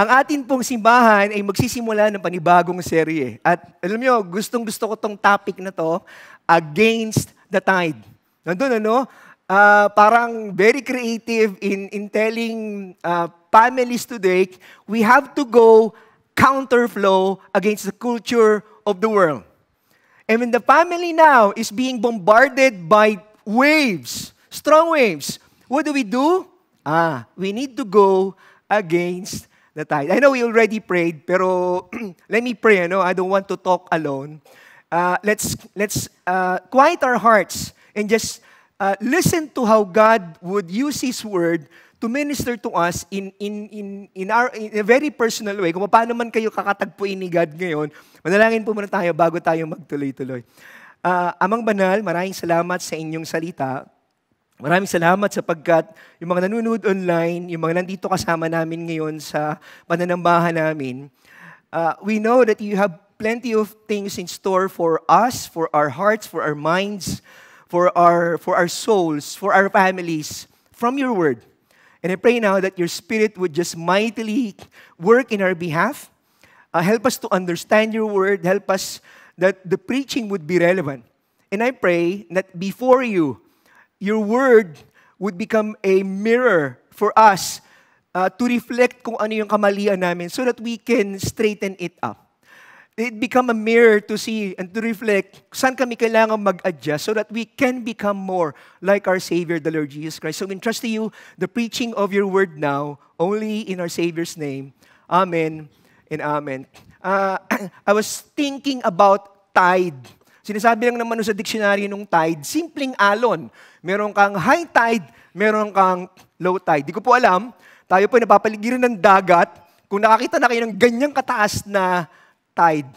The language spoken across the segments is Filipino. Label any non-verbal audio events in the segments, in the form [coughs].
ang atin pong simbahan ay magsisimula ng panibagong serye. At alam nyo, gustong-gusto ko tong topic na to, Against the Tide. Nandun ano, uh, parang very creative in, in telling uh, families today, we have to go counterflow against the culture of the world. And when the family now is being bombarded by waves, strong waves, what do we do? Ah, we need to go against the tithe. I know we already prayed, pero [clears throat] let me pray. No? I don't want to talk alone. Uh, let's let's uh, quiet our hearts and just uh, listen to how God would use His Word to minister to us in in in in our in a very personal way. Kung paano man kayo kakatagpuin ni God ngayon, manalangin po muna tayo bago tayo magtuloy-tuloy. Uh, amang banal, maraming salamat sa inyong salita. Maraming salamat sapagkat yung mga nanonood online, yung mga nandito kasama namin ngayon sa pananambahan namin, uh, we know that you have plenty of things in store for us, for our hearts, for our minds, for our, for our souls, for our families, from your word. And I pray now that your spirit would just mightily work in our behalf. Uh, help us to understand your word. Help us that the preaching would be relevant. And I pray that before you, your word would become a mirror for us uh, to reflect kung ano yung kamalian namin so that we can straighten it up. It become a mirror to see and to reflect saan kami kailangan mag-adjust so that we can become more like our Savior, the Lord Jesus Christ. So we entrust to you the preaching of your word now, only in our Savior's name. Amen and amen. Uh, [clears throat] I was thinking about tide. Sinasabi lang naman sa dictionary nung tide, simpleng alon. Meron kang high tide, meron kang low tide. Di ko po alam, tayo po napapaligiran ng dagat kung nakakita na kayo ng ganyang kataas na tide.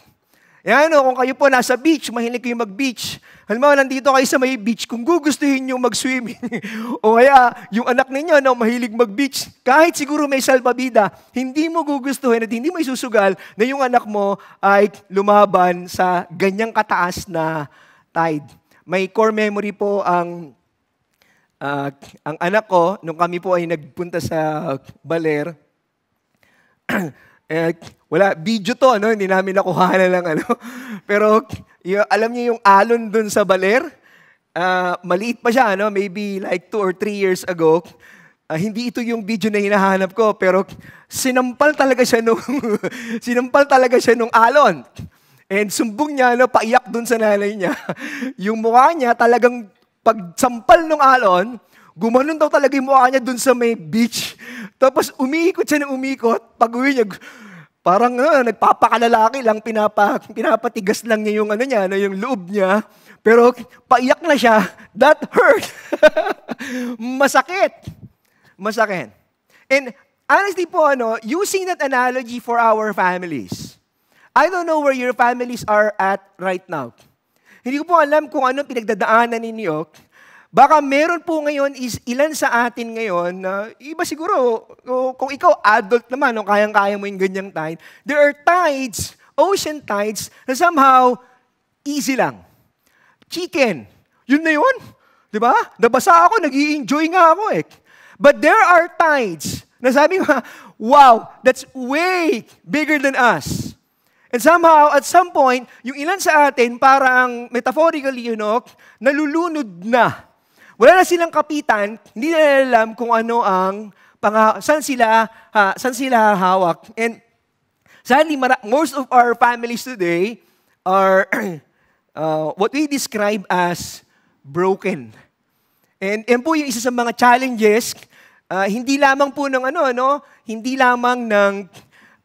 Yan eh o, kung kayo po nasa beach, mahilig kayo mag-beach. Halimbawa, nandito kayo sa may beach, kung gugustuhin nyo mag-swimming, [laughs] o kaya yung anak ninyo na mahilig mag-beach, kahit siguro may salpabida, hindi mo gugustuhin at hindi mo isusugal na yung anak mo ay lumaban sa ganyang kataas na tide. May core memory po ang uh, ang anak ko, nung kami po ay nagpunta sa Baler, [clears throat] eh, wala, video to, ano, hindi namin nakuha na lang, ano. [laughs] Pero, yung, alam niyo yung alon dun sa Baler? Uh, maliit pa siya, ano, maybe like two or three years ago. Uh, hindi ito yung video na hinahanap ko, pero sinampal talaga siya nung, [laughs] sinampal talaga siya nung alon. And sumbong niya, ano, paiyak dun sa nanay niya. [laughs] yung mukha niya talagang pagsampal ng alon, gumanon daw talaga yung mukha niya dun sa may beach. [laughs] Tapos umiikot siya ng umiikot. Pag uwi niya, parang uh, nagpapakalalaki lang, pinapa, pinapatigas lang niya yung, ano niya, ano, yung loob niya. Pero paiyak na siya, that hurt. [laughs] Masakit. Masakit. And honestly po, ano, using that analogy for our families, I don't know where your families are at right now. Hindi ko po alam kung anong pinagdadaanan ninyo. Baka meron po ngayon is ilan sa atin ngayon na uh, iba siguro o, kung ikaw adult naman o kayang-kaya mo yung ganyang tide, there are tides, ocean tides na somehow easy lang. Chicken, yun na yun. 'Di ba? Nabasa ako, nag enjoy nga ako eh. But there are tides na sabi mo, [laughs] wow, that's way bigger than us. And somehow, at some point, yung ilan sa atin, parang metaphorically, you know, nalulunod na. Wala na silang kapitan, hindi na alam kung ano ang, pang, saan sila, ha, saan sila hawak. And sadly, mara- most of our families today are [clears throat] uh, what we describe as broken. And yan po yung isa sa mga challenges, uh, hindi lamang po ng ano, no? hindi lamang ng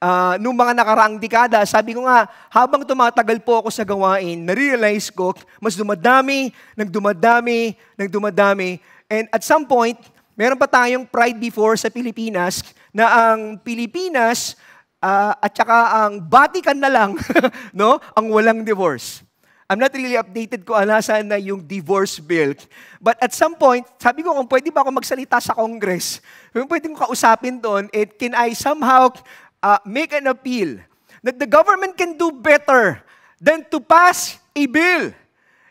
uh, ah, noong mga nakaraang dekada, sabi ko nga, habang tumatagal po ako sa gawain, narealize ko, mas dumadami, nagdumadami, nagdumadami. And at some point, meron pa tayong pride before sa Pilipinas na ang Pilipinas uh, at saka ang Vatican na lang, [laughs] no? ang walang divorce. I'm not really updated ko alasan na yung divorce bill. But at some point, sabi ko kung pwede ba ako magsalita sa Congress, kung pwede ko kausapin doon, it, can I somehow uh, make an appeal that the government can do better than to pass a bill.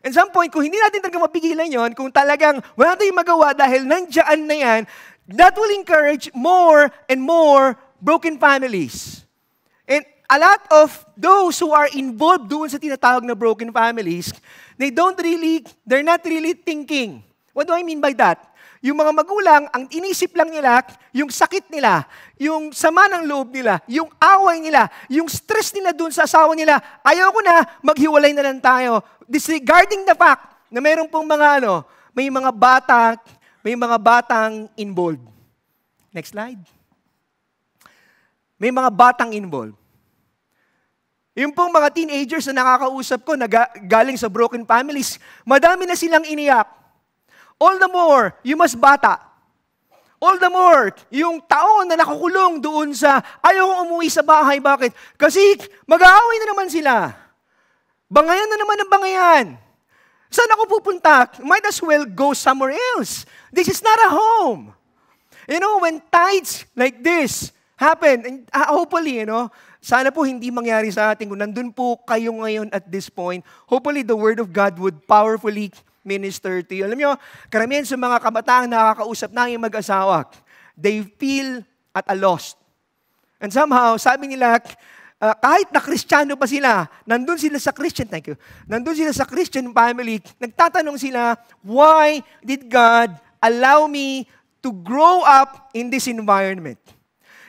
At some point, kung hindi natin talaga mapigilan yon, kung talagang wala tayong magawa dahil nandiyan na yan, that will encourage more and more broken families. And a lot of those who are involved doon sa tinatawag na broken families, they don't really, they're not really thinking. What do I mean by that? Yung mga magulang, ang inisip lang nila, yung sakit nila, yung sama ng loob nila, yung away nila, yung stress nila dun sa asawa nila, ayoko na, maghiwalay na lang tayo. Disregarding the fact na mayroon pong mga ano, may mga bata, may mga batang involved. Next slide. May mga batang involved. Yung pong mga teenagers na nakakausap ko na galing sa broken families, madami na silang iniyak. All the more, yung mas bata. All the more, yung taon na nakukulong doon sa ayaw umuwi sa bahay. Bakit? Kasi mag-aaway na naman sila. Bangayan na naman ang bangayan. Saan ako pupunta? Might as well go somewhere else. This is not a home. You know, when tides like this happen, and ah, hopefully, you know, sana po hindi mangyari sa atin. Kung nandun po kayo ngayon at this point, hopefully the Word of God would powerfully minister to you. Alam nyo, karamihan sa mga kabataan na nakakausap ng mag-asawa, they feel at a lost. And somehow, sabi nila, uh, kahit na kristyano pa sila, nandun sila sa Christian, thank you, nandun sila sa Christian family, nagtatanong sila, why did God allow me to grow up in this environment?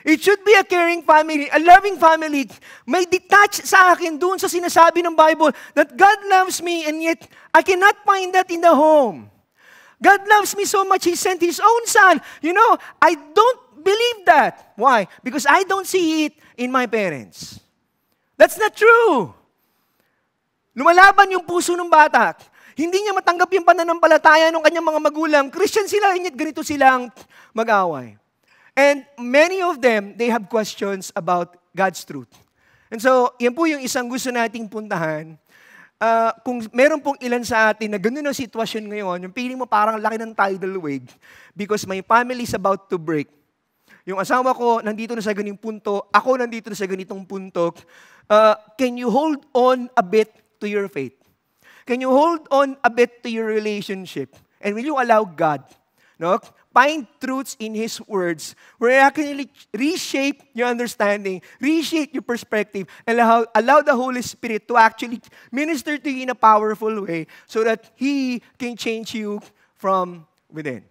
It should be a caring family, a loving family. May detach sa akin doon sa sinasabi ng Bible that God loves me and yet I cannot find that in the home. God loves me so much, He sent His own Son. You know, I don't believe that. Why? Because I don't see it in my parents. That's not true. Lumalaban yung puso ng bata. Hindi niya matanggap yung pananampalataya ng kanyang mga magulang. Christian sila, yet ganito silang mag-away. And many of them, they have questions about God's truth. And so, yan po yung isang gusto nating puntahan. Uh, kung meron pong ilan sa atin na ganun ang sitwasyon ngayon, yung feeling mo parang laki ng tidal wave because my family is about to break. Yung asawa ko, nandito na sa ganitong punto. Ako, nandito na sa ganitong punto. Uh, can you hold on a bit to your faith? Can you hold on a bit to your relationship? And will you allow God? No? find truths in His words where you actually reshape your understanding, reshape your perspective, and allow, allow the Holy Spirit to actually minister to you in a powerful way so that He can change you from within.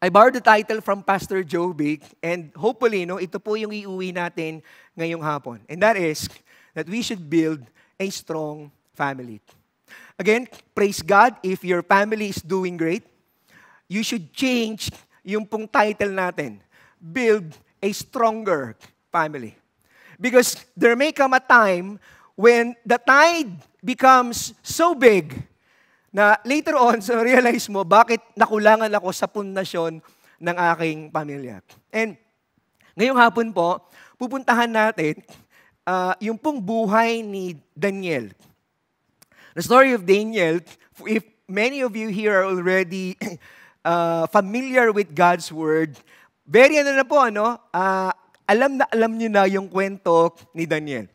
I borrowed the title from Pastor Joe Big and hopefully, no, ito po yung iuwi natin ngayong hapon. And that is that we should build a strong family. Again, praise God if your family is doing great you should change yung pong title natin. Build a stronger family. Because there may come a time when the tide becomes so big na later on, [laughs] so realize mo, bakit nakulangan ako sa pundasyon ng aking pamilya. And ngayong hapon po, pupuntahan natin uh, yung pong buhay ni Daniel. The story of Daniel, if many of you here are already [clears throat] uh, familiar with God's Word, very ano na po, ano, uh, alam na alam niyo na yung kwento ni Daniel.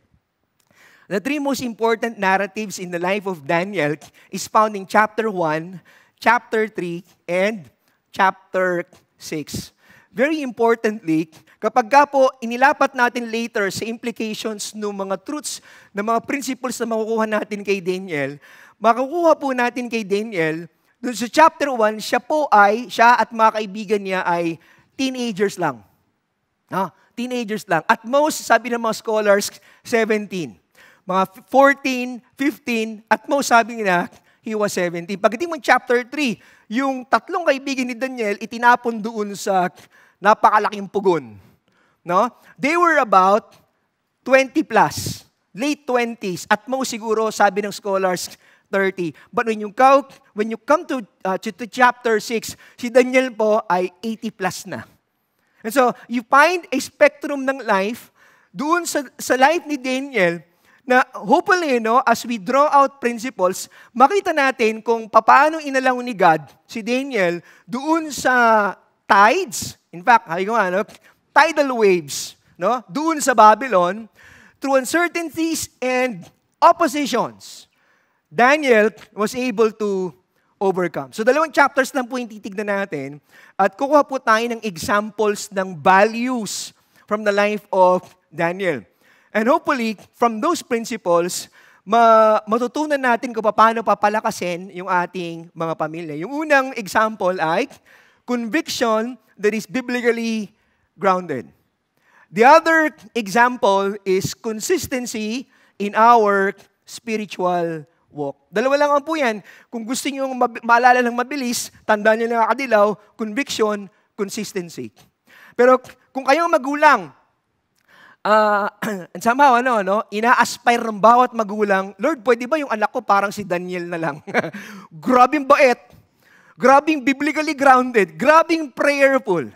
The three most important narratives in the life of Daniel is found in chapter 1, chapter 3, and chapter 6. Very importantly, kapag ka po inilapat natin later sa implications ng mga truths, ng mga principles na makukuha natin kay Daniel, makukuha po natin kay Daniel doon sa chapter 1, siya po ay, siya at mga kaibigan niya ay teenagers lang. No? Teenagers lang. At most, sabi ng mga scholars, 17. Mga 14, 15, at most sabi nila, he was 17. Pagdating mo chapter 3, yung tatlong kaibigan ni Daniel, itinapon doon sa napakalaking pugon. No? They were about 20 plus, late 20s, at most siguro, sabi ng scholars, 30. But when you, go, when you come to, uh, to, to chapter 6, si Daniel po ay 80 plus na. And so, you find a spectrum ng life doon sa, sa life ni Daniel na hopefully, you know, as we draw out principles, makita natin kung paano inalaw ni God si Daniel doon sa tides. In fact, hayo ko ano, tidal waves, no? Doon sa Babylon, through uncertainties and oppositions. Daniel was able to overcome. So dalawang chapters lang po yung titignan natin at kukuha po tayo ng examples ng values from the life of Daniel. And hopefully, from those principles, ma- matutunan natin kung paano papalakasin yung ating mga pamilya. Yung unang example ay conviction that is biblically grounded. The other example is consistency in our spiritual walk. Dalawa lang ang po yan. Kung gusto nyo mab- maalala ng mabilis, tandaan nyo na kadilaw, conviction, consistency. Pero kung kayong magulang, uh, ah, and [clears throat] somehow, ano, no, ina-aspire ng bawat magulang, Lord, pwede ba yung anak ko parang si Daniel na lang? [laughs] grabing bait, grabing biblically grounded, grabing prayerful.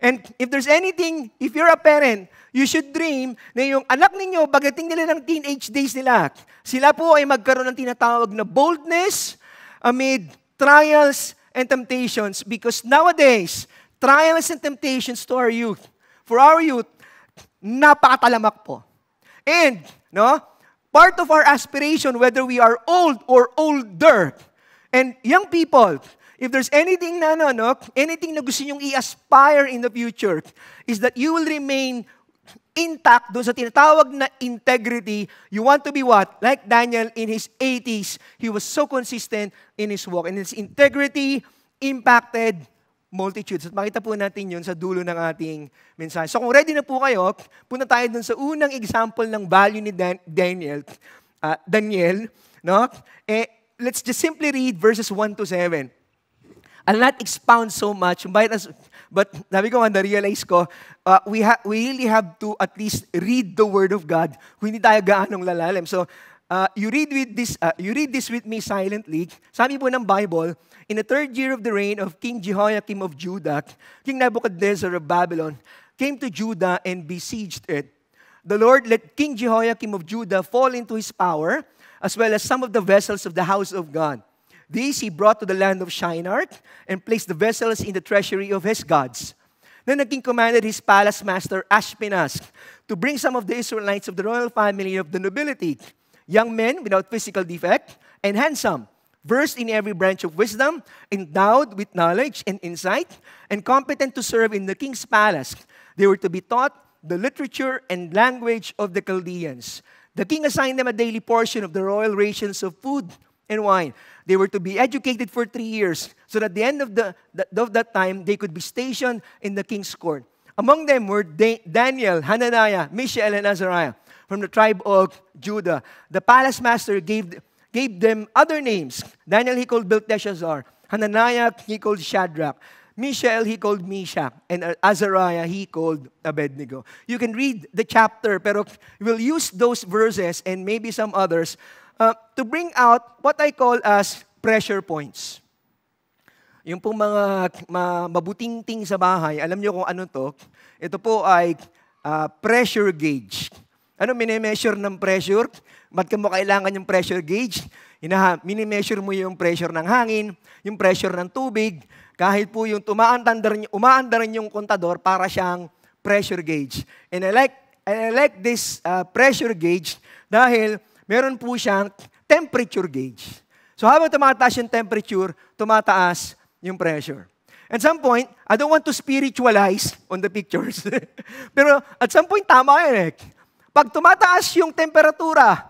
And if there's anything, if you're a parent, You should dream na yung anak ninyo, bagating nila ng teenage days nila, sila po ay magkaroon ng tinatawag na boldness amid trials and temptations because nowadays, trials and temptations to our youth, for our youth, napakatalamak po. And, no, part of our aspiration, whether we are old or older, and young people, if there's anything na, no, no, anything na gusto nyong i-aspire in the future, is that you will remain intact dun sa tinatawag na integrity. You want to be what? Like Daniel in his 80s, he was so consistent in his walk. And his integrity impacted multitudes. At makita po natin yun sa dulo ng ating mensahe. So kung ready na po kayo, punta tayo dun sa unang example ng value ni Dan- Daniel. Uh, Daniel, no? Eh, let's just simply read verses 1 to 7. I'll not expound so much, as, but sabi ko nga, na-realize ko, uh, we, ha- we really have to at least read the Word of God hindi tayo gaanong lalalim. So, uh, you, read with this, uh, you read this with me silently. Sabi po ng Bible, in the third year of the reign of King Jehoiakim of Judah, King Nebuchadnezzar of Babylon came to Judah and besieged it. The Lord let King Jehoiakim of Judah fall into his power, as well as some of the vessels of the house of God. These he brought to the land of Shinar and placed the vessels in the treasury of his gods. Then the king commanded his palace master Ashpenaz to bring some of the Israelites of the royal family of the nobility, young men without physical defect and handsome, versed in every branch of wisdom, endowed with knowledge and insight, and competent to serve in the king's palace. They were to be taught the literature and language of the Chaldeans. The king assigned them a daily portion of the royal rations of food, and wine. They were to be educated for three years, so that at the end of, the, of that time, they could be stationed in the king's court. Among them were Daniel, Hananiah, Mishael, and Azariah from the tribe of Judah. The palace master gave, gave them other names. Daniel he called Belteshazzar, Hananiah he called Shadrach, Mishael he called Meshach, and Azariah he called Abednego. You can read the chapter, pero we'll use those verses and maybe some others uh, to bring out what I call as pressure points. Yung pong mga ma- mabuting ting sa bahay, alam nyo kung ano to? Ito po ay uh, pressure gauge. Ano minimeasure ng pressure? Ba't ka mo kailangan yung pressure gauge? Hinaha, minimeasure mo yung pressure ng hangin, yung pressure ng tubig, kahit po yung umaandar, umaandar yung kontador para siyang pressure gauge. And I like, and I like this uh, pressure gauge dahil meron po siyang temperature gauge. So habang tumataas yung temperature, tumataas yung pressure. At some point, I don't want to spiritualize on the pictures. [laughs] Pero at some point, tama yan eh. Pag tumataas yung temperatura,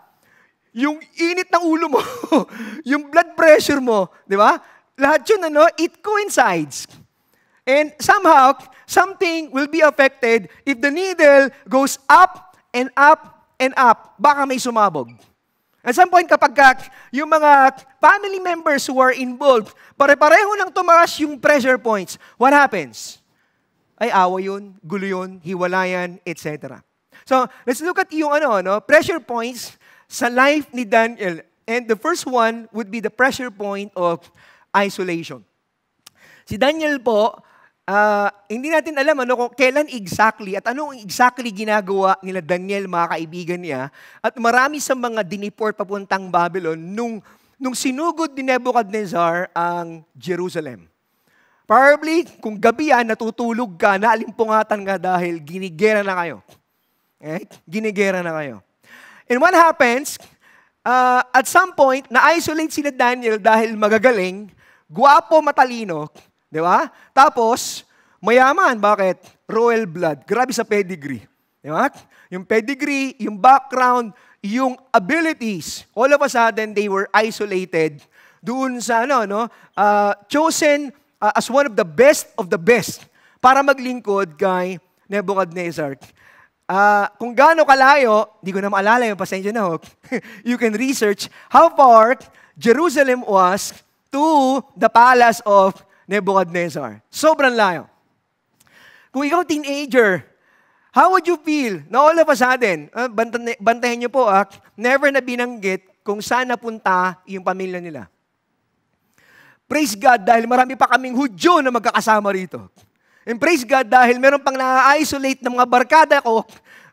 yung init ng ulo mo, [laughs] yung blood pressure mo, di ba? Lahat yun, ano, it coincides. And somehow, something will be affected if the needle goes up and up and up. Baka may sumabog. At some point, kapag ah, yung mga family members who are involved, pare-pareho nang tumaas yung pressure points, what happens? Ay, awa yun, gulo yun, hiwalayan, etc. So, let's look at yung ano, no, pressure points sa life ni Daniel. And the first one would be the pressure point of isolation. Si Daniel po, uh, hindi natin alam ano kung kailan exactly at anong exactly ginagawa nila Daniel, mga kaibigan niya. At marami sa mga diniport papuntang Babylon nung, nung sinugod ni Nebuchadnezzar ang Jerusalem. Probably, kung gabi yan, ah, natutulog ka, na naalimpungatan ka dahil ginigera na kayo. Eh, ginigera na kayo. And what happens, uh, at some point, na-isolate sila Daniel dahil magagaling, guwapo, matalino, Di ba? Tapos, mayaman. Bakit? Royal blood. Grabe sa pedigree. Di ba? Yung pedigree, yung background, yung abilities. All of a sudden, they were isolated doon sa ano, no? Uh, chosen uh, as one of the best of the best para maglingkod kay Nebuchadnezzar. Uh, kung gaano kalayo, hindi ko na maalala yung pasensya na ho. [laughs] you can research how far Jerusalem was to the palace of Nebuchadnezzar. Sobrang layo. Kung ikaw teenager, how would you feel na all of a sudden, uh, ah, bantahin niyo po, ah, never na binanggit kung saan napunta yung pamilya nila. Praise God dahil marami pa kaming Hudyo na magkakasama rito. And praise God dahil meron pang na-isolate ng mga barkada ko,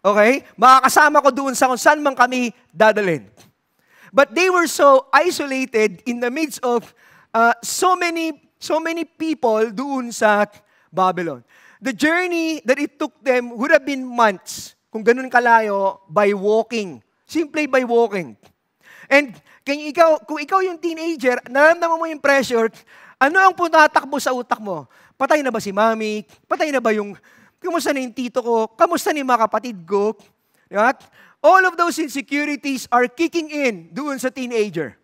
okay, makakasama ko doon sa kung saan man kami dadalhin. But they were so isolated in the midst of uh, so many so many people doon sa Babylon. The journey that it took them would have been months, kung ganun kalayo, by walking. Simply by walking. And kung ikaw, kung ikaw yung teenager, naramdaman mo yung pressure, ano ang punatakbo sa utak mo? Patay na ba si mami? Patay na ba yung, kumusta na yung tito ko? Kamusta ni mga kapatid ko? Right? All of those insecurities are kicking in doon sa teenager.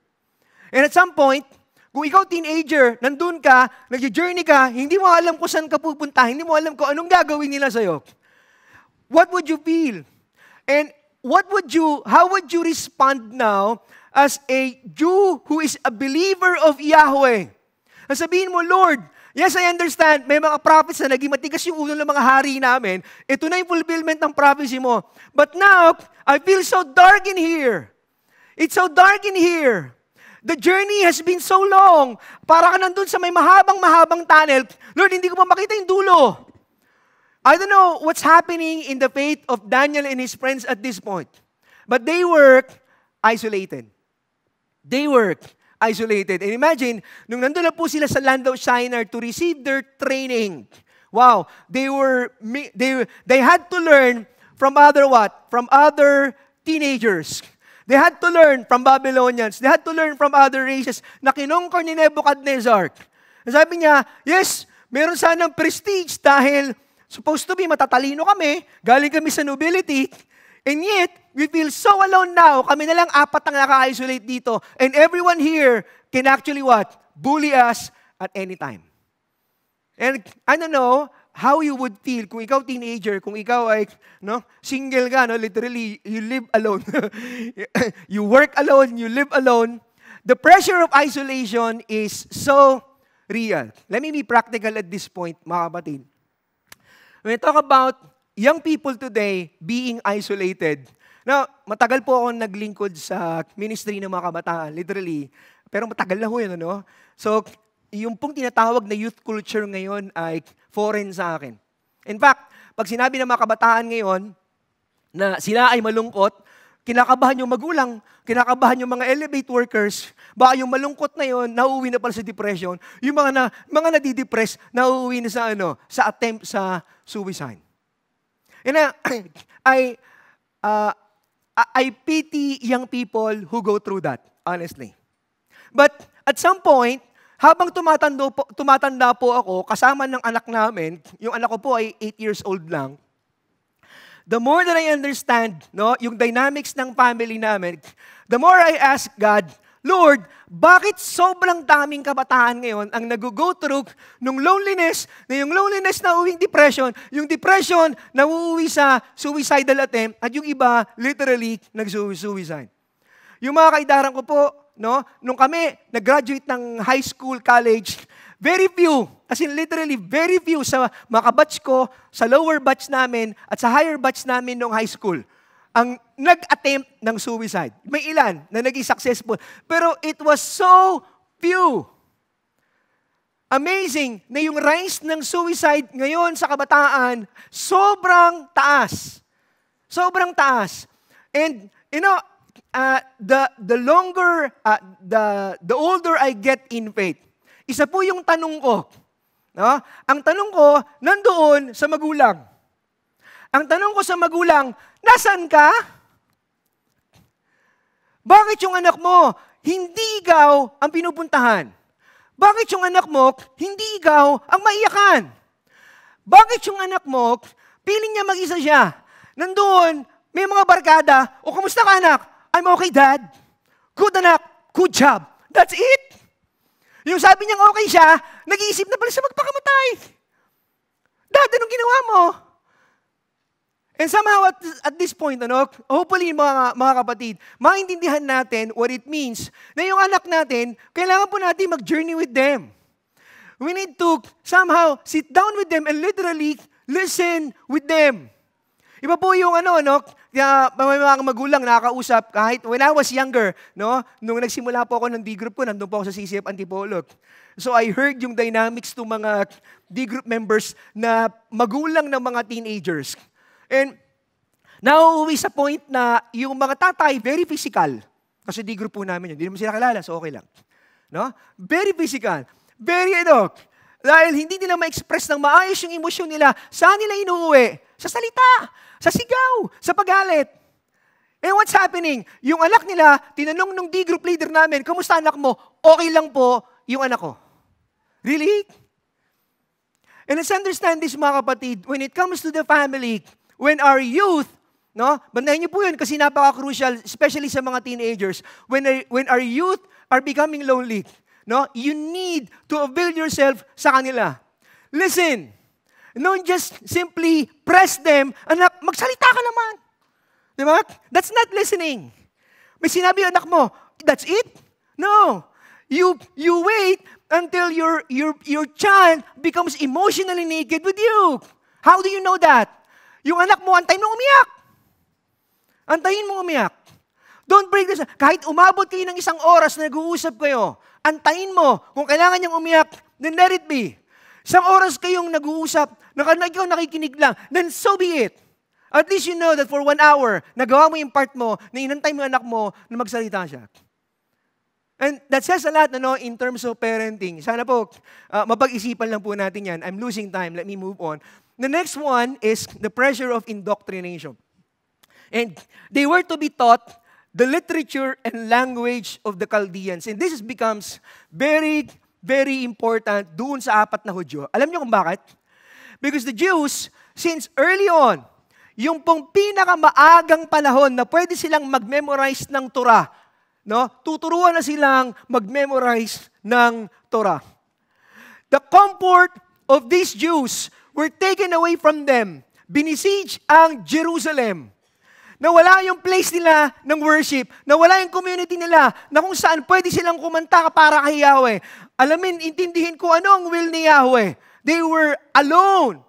And at some point, kung ikaw teenager, nandun ka, nag-journey ka, hindi mo alam kung saan ka pupunta, hindi mo alam kung anong gagawin nila sa'yo. What would you feel? And what would you, how would you respond now as a Jew who is a believer of Yahweh? Sabihin mo, Lord, yes, I understand, may mga prophets na naging matigas yung ulo ng mga hari namin. Ito na yung fulfillment ng prophecy mo. But now, I feel so dark in here. It's so dark in here. The journey has been so long. Para ka nandun sa may mahabang-mahabang tunnel. Lord, hindi ko pa makita yung dulo. I don't know what's happening in the faith of Daniel and his friends at this point. But they were isolated. They were isolated. And imagine, nung nandun na po sila sa land of Shinar to receive their training, wow, they were, they, they had to learn from other what? From other teenagers They had to learn from Babylonians. They had to learn from other races na kinungkor ni Nebuchadnezzar. Sabi niya, yes, meron sanang prestige dahil supposed to be matatalino kami, galing kami sa nobility, and yet, we feel so alone now. Kami na lang apat ang naka-isolate dito. And everyone here can actually what? Bully us at any time. And I don't know, how you would feel kung ikaw teenager, kung ikaw ay no, single ka, no, literally, you live alone. [laughs] you work alone, you live alone. The pressure of isolation is so real. Let me be practical at this point, mga kapatid. When I talk about young people today being isolated, Now, matagal po ako naglingkod sa ministry ng mga kabataan, literally. Pero matagal na ho yun, ano? So, yung pong tinatawag na youth culture ngayon ay foreign sa akin. In fact, pag sinabi ng mga kabataan ngayon na sila ay malungkot, kinakabahan yung magulang, kinakabahan yung mga elevate workers, baka yung malungkot na yon, nauwi na pala sa depression, yung mga, na, mga nadidepress, nauwi na sa, ano, sa attempt sa suicide. And I, [clears throat] I, uh, I pity young people who go through that, honestly. But at some point, habang tumatanda po, tumatanda po ako, kasama ng anak namin, yung anak ko po ay 8 years old lang, the more that I understand no, yung dynamics ng family namin, the more I ask God, Lord, bakit sobrang daming kabataan ngayon ang nag-go through nung loneliness, na yung loneliness na uwing depression, yung depression na uuwi sa suicidal attempt, at yung iba, literally, nag-suicide. Yung mga kaidaran ko po, no? Nung kami, nag-graduate ng high school, college, very few, as in literally very few sa mga batch ko, sa lower batch namin at sa higher batch namin nung high school, ang nag-attempt ng suicide. May ilan na naging successful. Pero it was so few. Amazing na yung rise ng suicide ngayon sa kabataan, sobrang taas. Sobrang taas. And, you know, uh, the, the longer, uh, the, the older I get in faith, isa po yung tanong ko. No? Ang tanong ko, nandoon sa magulang. Ang tanong ko sa magulang, nasan ka? Bakit yung anak mo, hindi ikaw ang pinupuntahan? Bakit yung anak mo, hindi ikaw ang maiyakan? Bakit yung anak mo, piling niya mag-isa siya? Nandoon, may mga barkada, o kumusta ka anak? I'm okay, Dad. Good anak. Good job. That's it. Yung sabi niyang okay siya, nag-iisip na pala siya magpakamatay. Dad, anong ginawa mo? And somehow at, at this point, ano, hopefully mga, mga kapatid, maintindihan natin what it means na yung anak natin, kailangan po natin mag-journey with them. We need to somehow sit down with them and literally listen with them. Iba po yung ano, ano, na may mga magulang nakakausap kahit when I was younger, no? Nung nagsimula po ako ng D group ko, nandun po ako sa CCF Antipolo. So I heard yung dynamics to mga D group members na magulang ng mga teenagers. And nauuwi sa point na yung mga tatay, very physical. Kasi D group po namin yun. Hindi naman sila kilala, so okay lang. No? Very physical. Very ano, dahil hindi nila ma-express ng maayos yung emosyon nila, saan nila inuuwi? Sa salita, sa sigaw, sa pagalit. And eh, what's happening? Yung anak nila, tinanong nung D-group leader namin, kamusta anak mo? Okay lang po yung anak ko. Really? And let's understand this mga kapatid, when it comes to the family, when our youth, no? Bandahin niyo po yun kasi napaka-crucial, especially sa mga teenagers. When, when our youth are becoming lonely, no? You need to avail yourself sa kanila. Listen, Don't just simply press them. Anak, magsalita ka naman. Di ba? That's not listening. May sinabi yung anak mo, that's it? No. You, you wait until your, your, your child becomes emotionally naked with you. How do you know that? Yung anak mo, antay mo umiyak. Antayin mo umiyak. Don't break this. Kahit umabot kayo ng isang oras na nag-uusap kayo, antayin mo. Kung kailangan niyang umiyak, then let it be. Isang oras kayong nag-uusap, Naka, ikaw nakikinig lang, then so be it. At least you know that for one hour, nagawa mo yung part mo, na inantay mo yung anak mo na magsalita siya. And that says a lot ano, in terms of parenting. Sana po, uh, mapag-isipan lang po natin yan. I'm losing time. Let me move on. The next one is the pressure of indoctrination. And they were to be taught the literature and language of the Chaldeans. And this becomes very, very important doon sa apat na Hudyo. Alam niyo kung bakit? Because the Jews, since early on, yung pong pinakamaagang panahon na pwede silang mag-memorize ng Torah, no? tuturuan na silang mag-memorize ng Torah. The comfort of these Jews were taken away from them. Binisiege ang Jerusalem. Nawala yung place nila ng worship. Nawala yung community nila na kung saan pwede silang kumanta para kay Yahweh. Alamin, intindihin ko ano ang will ni Yahweh They were alone.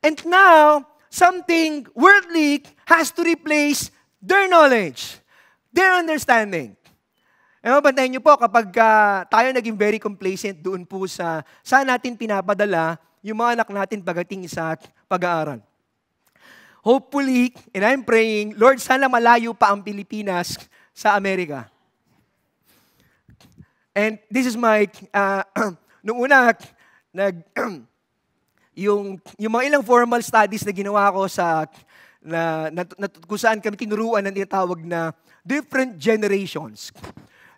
And now, something worldly has to replace their knowledge, their understanding. Ano, bantayan niyo po kapag uh, tayo naging very complacent doon po sa saan natin pinapadala yung mga anak natin pagdating sa pag-aaral. Hopefully, and I'm praying, Lord, sana malayo pa ang Pilipinas sa Amerika. And this is my, uh, ah, [clears throat] noong una, nag, [clears throat] yung, yung mga ilang formal studies na ginawa ko sa, na, na, na, kung saan kami tinuruan ng tinatawag na different generations.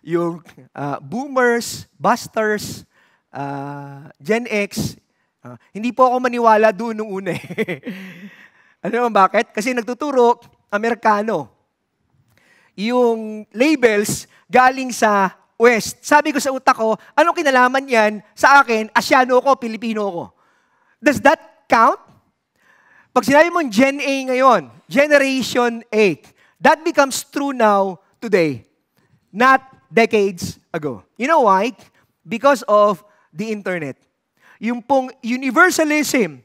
Yung uh, boomers, busters, uh, Gen X. Uh, hindi po ako maniwala doon nung una. Eh. ano [laughs] naman bakit? Kasi nagtuturo, Amerikano. Yung labels galing sa West. Sabi ko sa utak ko, anong kinalaman yan sa akin, Asyano ko, Pilipino ko. Does that count? Pag sinabi mong Gen A ngayon, Generation 8, that becomes true now, today, not decades ago. You know why? Because of the internet. Yung pong universalism,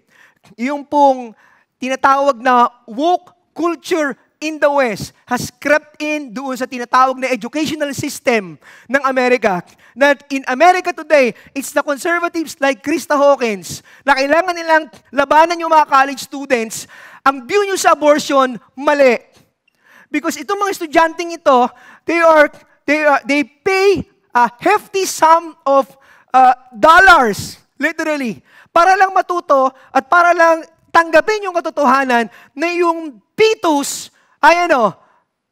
yung pong tinatawag na woke culture in the West has crept in doon sa tinatawag na educational system ng Amerika. That in America today, it's the conservatives like Krista Hawkins na kailangan nilang labanan yung mga college students. Ang view nyo sa abortion, mali. Because itong mga estudyanteng ito, they are they are, they pay a hefty sum of uh, dollars, literally, para lang matuto at para lang tanggapin yung katotohanan na yung fetus ay ano,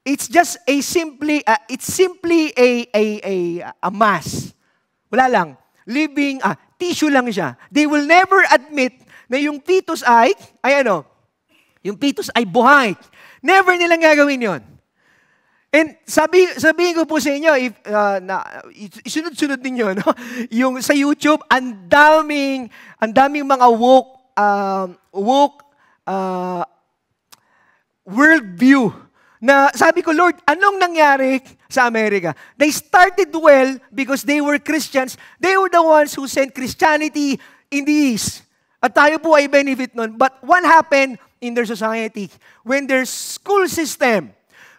it's just a simply, uh, it's simply a, a, a, a mass. Wala lang. Living, ah, tissue lang siya. They will never admit na yung fetus ay, ay ano, yung fetus ay buhay. Never nilang gagawin yon. And sabi, sabi ko po sa inyo, if, uh, na, isunod-sunod ninyo, [laughs] no? yung sa YouTube, ang daming, ang daming mga woke, uh, woke uh, worldview na sabi ko, Lord, anong nangyari sa Amerika? They started well because they were Christians. They were the ones who sent Christianity in the East. At tayo po ay benefit nun. But what happened in their society? When their school system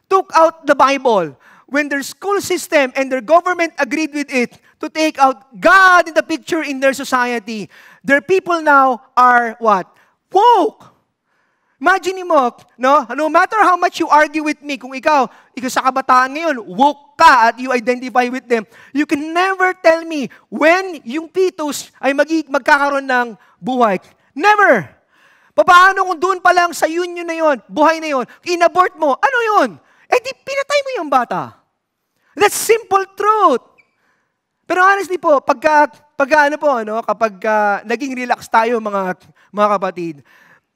took out the Bible, when their school system and their government agreed with it to take out God in the picture in their society, their people now are what? Woke! Imagine mo, no? no matter how much you argue with me, kung ikaw, ikaw sa kabataan ngayon, woke ka at you identify with them, you can never tell me when yung fetus ay magig magkakaroon ng buhay. Never! Paano kung doon pa lang sa union na yon, buhay na yon, inabort mo, ano yon? Eh di pinatay mo yung bata. That's simple truth. Pero honestly po, pagka, pagka ano po, ano, kapag uh, naging relax tayo mga, mga kapatid,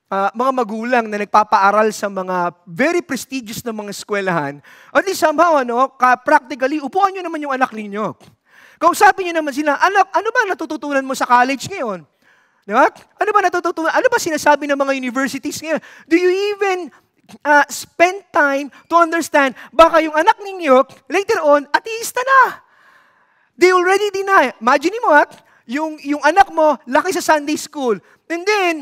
uh, mga magulang na nagpapaaral sa mga very prestigious na mga eskwelahan, at least somehow, ano, practically, upuan nyo naman yung anak ninyo. Kausapin nyo naman sila, anak, ano ba natututunan mo sa college ngayon? Di ba? Ano ba natututunan? Ano ba sinasabi ng mga universities ngayon? Do you even uh, spend time to understand, baka yung anak ninyo, later on, ateista na. They already deny. Imagine mo, ha? Ah, yung, yung anak mo, laki sa Sunday school. And then,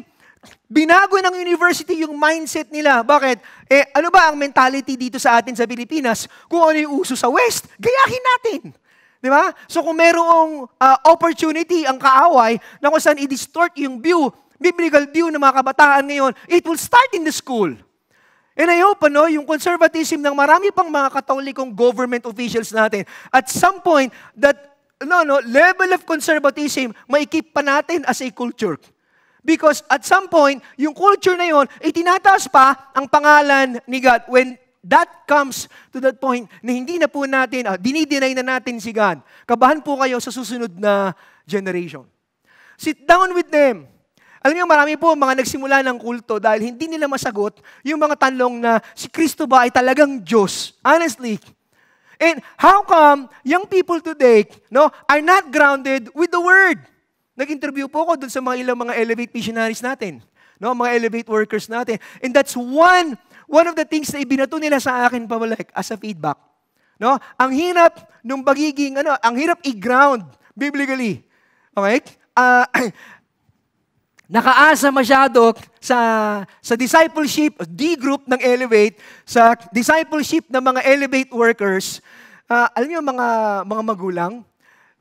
Binago ng university yung mindset nila. Bakit? Eh, ano ba ang mentality dito sa atin sa Pilipinas? Kung ano yung uso sa West, gayahin natin. Di ba? So kung merong uh, opportunity ang kaaway na kung saan i-distort yung view, biblical view ng mga kabataan ngayon, it will start in the school. And I hope, ano, yung conservatism ng marami pang mga katolikong government officials natin, at some point, that no, no, level of conservatism, maikip pa natin as a culture. Because at some point, yung culture na yun, itinataas eh, pa ang pangalan ni God. When that comes to that point na hindi na po natin, ah, dinideny na natin si God. Kabahan po kayo sa susunod na generation. Sit down with them. Alam niyo, marami po mga nagsimula ng kulto dahil hindi nila masagot yung mga tanong na si Kristo ba ay talagang Diyos? Honestly. And how come young people today no, are not grounded with the Word? Nag-interview po ako doon sa mga ilang mga Elevate missionaries natin. No, mga Elevate workers natin. And that's one, one of the things na ibinato nila sa akin pabalik as a feedback. No? Ang hirap nung pagiging, ano, ang hirap i-ground biblically. Okay? Uh, [clears throat] nakaasa masyado sa, sa discipleship, D group ng Elevate, sa discipleship ng mga Elevate workers. Uh, alam niyo, mga, mga magulang,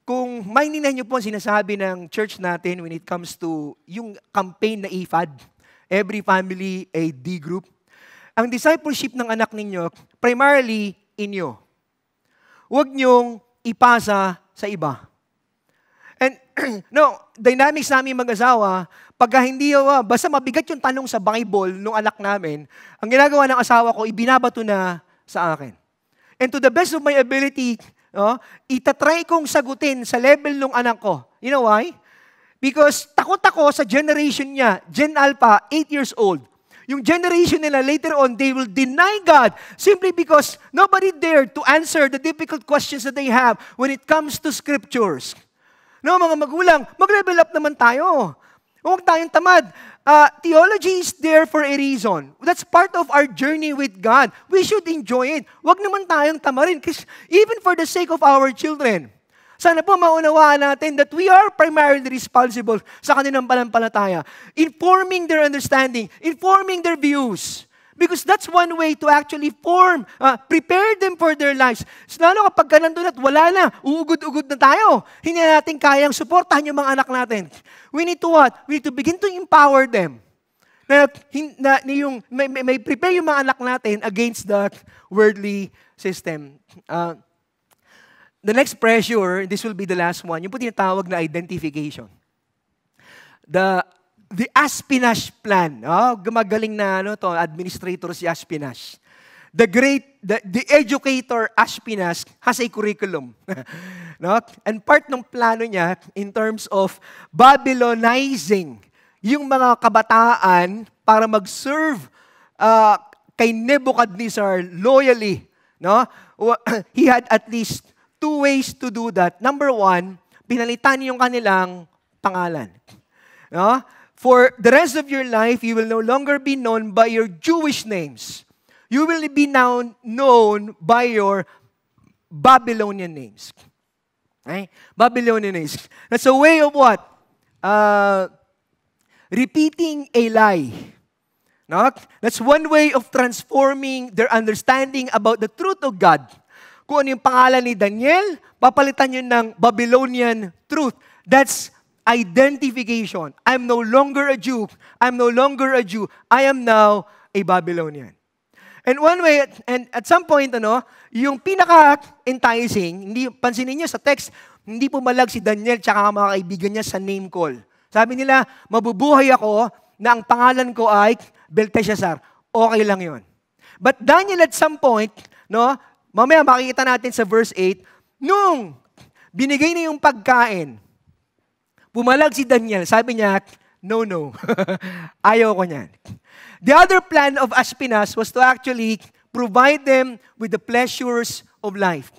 kung maintindihan niyo po ang sinasabi ng church natin when it comes to yung campaign na IFAD, Every Family a D Group, ang discipleship ng anak ninyo, primarily inyo. Huwag niyong ipasa sa iba. And [clears throat] no, dynamics namin mag-asawa, pagka hindi, uh, basta mabigat yung tanong sa Bible nung anak namin, ang ginagawa ng asawa ko, ibinabato na sa akin. And to the best of my ability, no? itatry kong sagutin sa level ng anak ko. You know why? Because takot ako sa generation niya, Gen Alpha, 8 years old. Yung generation nila later on, they will deny God simply because nobody dared to answer the difficult questions that they have when it comes to scriptures. No, mga magulang, mag-level up naman tayo. Huwag tayong tamad. Uh, theology is there for a reason. That's part of our journey with God. We should enjoy it. Huwag naman tayong tamarin. Because Even for the sake of our children, sana po maunawaan natin that we are primarily responsible sa kanilang palampalataya, informing their understanding, informing their views. Because that's one way to actually form, uh, prepare them for their lives. So, lalo kapag ka nandun at wala na, uugod-ugod na tayo. Hindi na natin kayang suportahan yung mga anak natin. We need to what? We need to begin to empower them. Na, na, na yung, may, may, may prepare yung mga anak natin against that worldly system. Uh, the next pressure, this will be the last one, yung po tinatawag na identification. The The Aspinash Plan. Oh, gumagaling na ano to, administrator si Aspinash. The great, the, the educator Aspinash has a curriculum. [laughs] no? And part ng plano niya in terms of Babylonizing yung mga kabataan para mag-serve uh, kay Nebuchadnezzar loyally. No? [clears throat] He had at least two ways to do that. Number one, pinalitan yung kanilang pangalan. No? For the rest of your life, you will no longer be known by your Jewish names. You will be now known by your Babylonian names. Right? Babylonian names. That's a way of what? Uh, repeating a lie. No? That's one way of transforming their understanding about the truth of God. Kung ano yung pangalan ni Daniel, papalitan yun ng Babylonian truth. That's identification. I'm no longer a Jew. I'm no longer a Jew. I am now a Babylonian. And one way, and at some point, ano, yung pinaka-enticing, hindi, pansinin niyo sa text, hindi pumalag si Daniel tsaka mga kaibigan niya sa name call. Sabi nila, mabubuhay ako na ang pangalan ko ay Belteshazzar. Okay lang yon. But Daniel at some point, no, mamaya makikita natin sa verse 8, nung binigay na yung pagkain, Pumalag si Daniel. Sabi niya, no, no. [laughs] Ayaw ko niyan. The other plan of Ashpenaz was to actually provide them with the pleasures of life.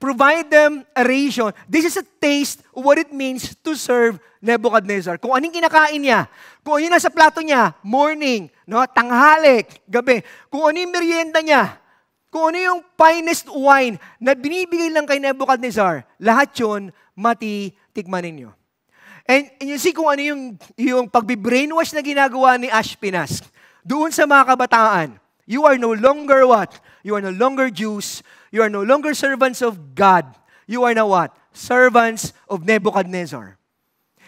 Provide them a ration. This is a taste of what it means to serve Nebuchadnezzar. Kung anong kinakain niya, kung ano nasa plato niya, morning, no, tanghali, gabi, kung ano yung merienda niya, kung ano yung finest wine na binibigay lang kay Nebuchadnezzar, lahat yun mati tigman ninyo. And, and you see kung ano yung, yung pagbibrainwash na ginagawa ni Ash Pinas doon sa mga kabataan. You are no longer what? You are no longer Jews. You are no longer servants of God. You are now what? Servants of Nebuchadnezzar.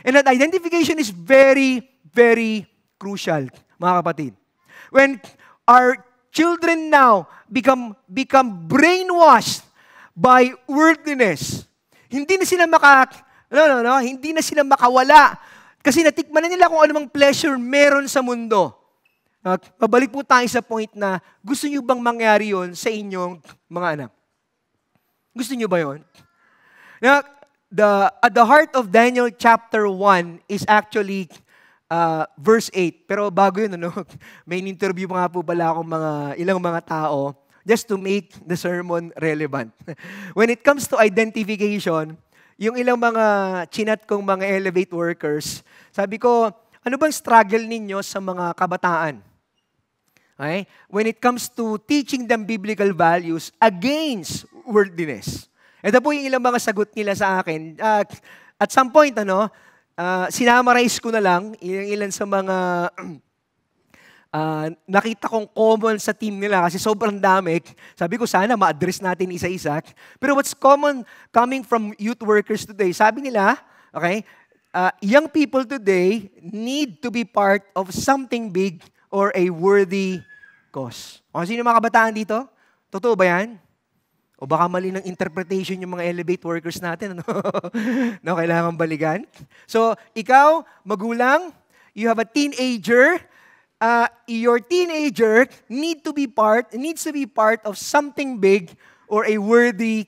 And that identification is very, very crucial, mga kapatid. When our children now become, become brainwashed by worldliness, hindi na sila maka, No, no, no. Hindi na sila makawala. Kasi natikman na nila kung anumang pleasure meron sa mundo. At babalik po tayo sa point na gusto nyo bang mangyari yon sa inyong mga anak? Gusto nyo ba yon? Now, the, at the heart of Daniel chapter 1 is actually uh, verse 8. Pero bago yun, ano, [laughs] may interview pa po pala akong mga, ilang mga tao just to make the sermon relevant. [laughs] When it comes to identification, yung ilang mga chinat kong mga elevate workers, sabi ko, ano bang struggle ninyo sa mga kabataan? Okay? When it comes to teaching them biblical values against worldliness. Ito po yung ilang mga sagot nila sa akin. Uh, at some point, ano, uh, sinamarize ko na lang yung ilan sa mga [clears throat] uh, nakita kong common sa team nila kasi sobrang dami. Sabi ko, sana ma-address natin isa-isa. Pero what's common coming from youth workers today, sabi nila, okay, uh, young people today need to be part of something big or a worthy cause. O sino mga kabataan dito? Totoo ba yan? O baka mali ng interpretation yung mga elevate workers natin, ano? [laughs] no, kailangan baligan. So, ikaw, magulang, you have a teenager, uh, your teenager need to be part needs to be part of something big or a worthy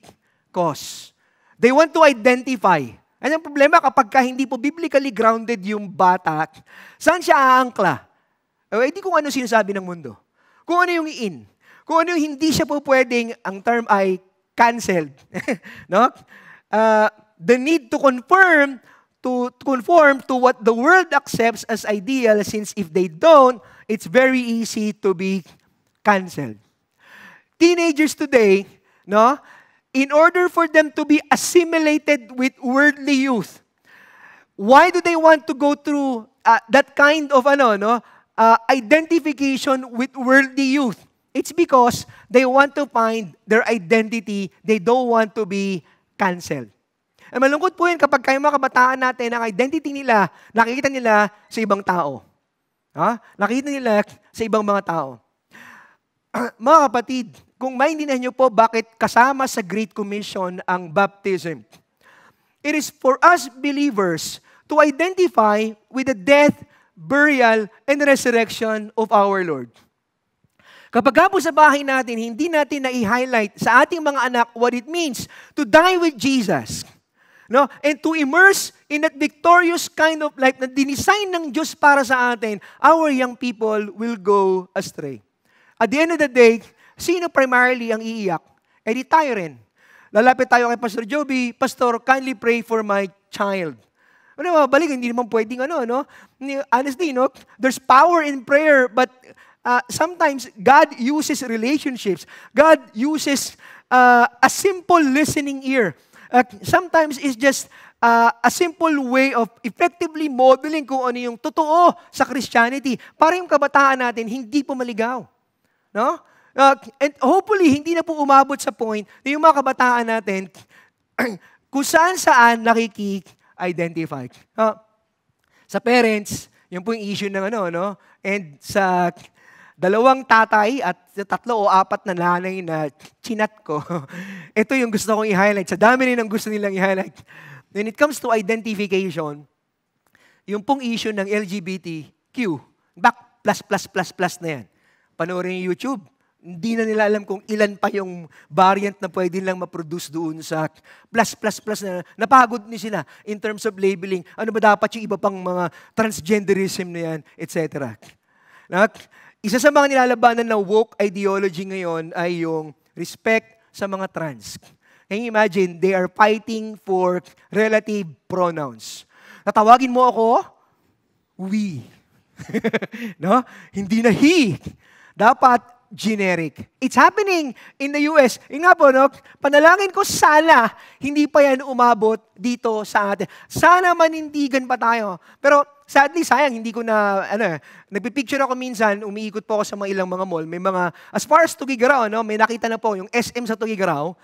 cause. They want to identify. Ano ang problema kapag ka hindi po biblically grounded yung bata? Saan siya aangkla? Eh, di kung ano sinasabi ng mundo. Kung ano yung in. Kung ano yung hindi siya po pwedeng, ang term ay cancelled. [laughs] no? Uh, the need to confirm to conform to what the world accepts as ideal, since if they don't, it's very easy to be canceled. Teenagers today, no, in order for them to be assimilated with worldly youth, why do they want to go through uh, that kind of ano, no, uh, identification with worldly youth? It's because they want to find their identity. They don't want to be canceled. At eh, malungkot po yun kapag kayo mga kabataan natin, ang identity nila, nakikita nila sa ibang tao. Ha? Nakikita nila sa ibang mga tao. [clears throat] mga kapatid, kung maintindihan niyo po bakit kasama sa Great Commission ang baptism, it is for us believers to identify with the death, burial, and resurrection of our Lord. Kapag po sa bahay natin, hindi natin na-highlight sa ating mga anak what it means to die with Jesus. No? And to immerse in that victorious kind of life na dinisign ng Diyos para sa atin, our young people will go astray. At the end of the day, sino primarily ang iiyak? Eh di tayo rin. Lalapit tayo kay Pastor Joby, Pastor, kindly pray for my child. Ano ba, balik, hindi naman pwedeng ano, no? Honestly, no? There's power in prayer, but uh, sometimes God uses relationships. God uses uh, a simple listening ear uh, sometimes it's just uh, a simple way of effectively modeling kung ano yung totoo sa Christianity. Para yung kabataan natin, hindi po maligaw. No? Uh, and hopefully, hindi na po umabot sa point na yung mga kabataan natin [clears throat] kung saan saan nakikik identify Uh, sa parents, yun po yung issue ng ano, no? And sa dalawang tatay at tatlo o apat na nanay na chinat ko. [laughs] Ito yung gusto kong i-highlight. Sa dami rin ang gusto nilang i-highlight. When it comes to identification, yung pong issue ng LGBTQ, back plus plus plus plus na yan. Panoorin yung YouTube, hindi na nila alam kung ilan pa yung variant na pwede lang ma-produce doon sa plus, plus, plus na napagod ni sila in terms of labeling. Ano ba dapat yung iba pang mga transgenderism na yan, etc. Isa sa mga nilalabanan ng woke ideology ngayon ay yung respect sa mga trans. Can you imagine? They are fighting for relative pronouns. Natawagin mo ako, we. [laughs] no? Hindi na he. Dapat generic. It's happening in the US. Yun nga po, no? panalangin ko sana hindi pa yan umabot dito sa atin. Sana manindigan pa tayo. Pero sadly, sayang, hindi ko na, ano, eh, nagpipicture ako minsan, umiikot po ako sa mga ilang mga mall. May mga, as far as Tugigarao, no? may nakita na po, yung SM sa Tugigarao,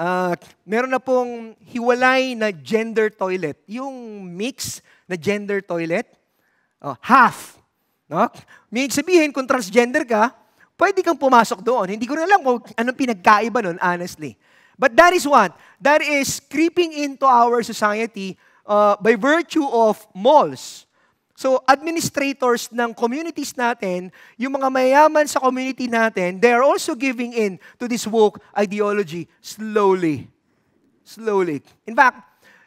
uh, ah, meron na pong hiwalay na gender toilet. Yung mix na gender toilet, oh, half. No? May sabihin, kung transgender ka, Pwede kang pumasok doon. Hindi ko na lang kung anong pinagkaiba noon, honestly. But that is what? That is creeping into our society uh, by virtue of malls. So, administrators ng communities natin, yung mga mayaman sa community natin, they are also giving in to this woke ideology slowly. Slowly. In fact,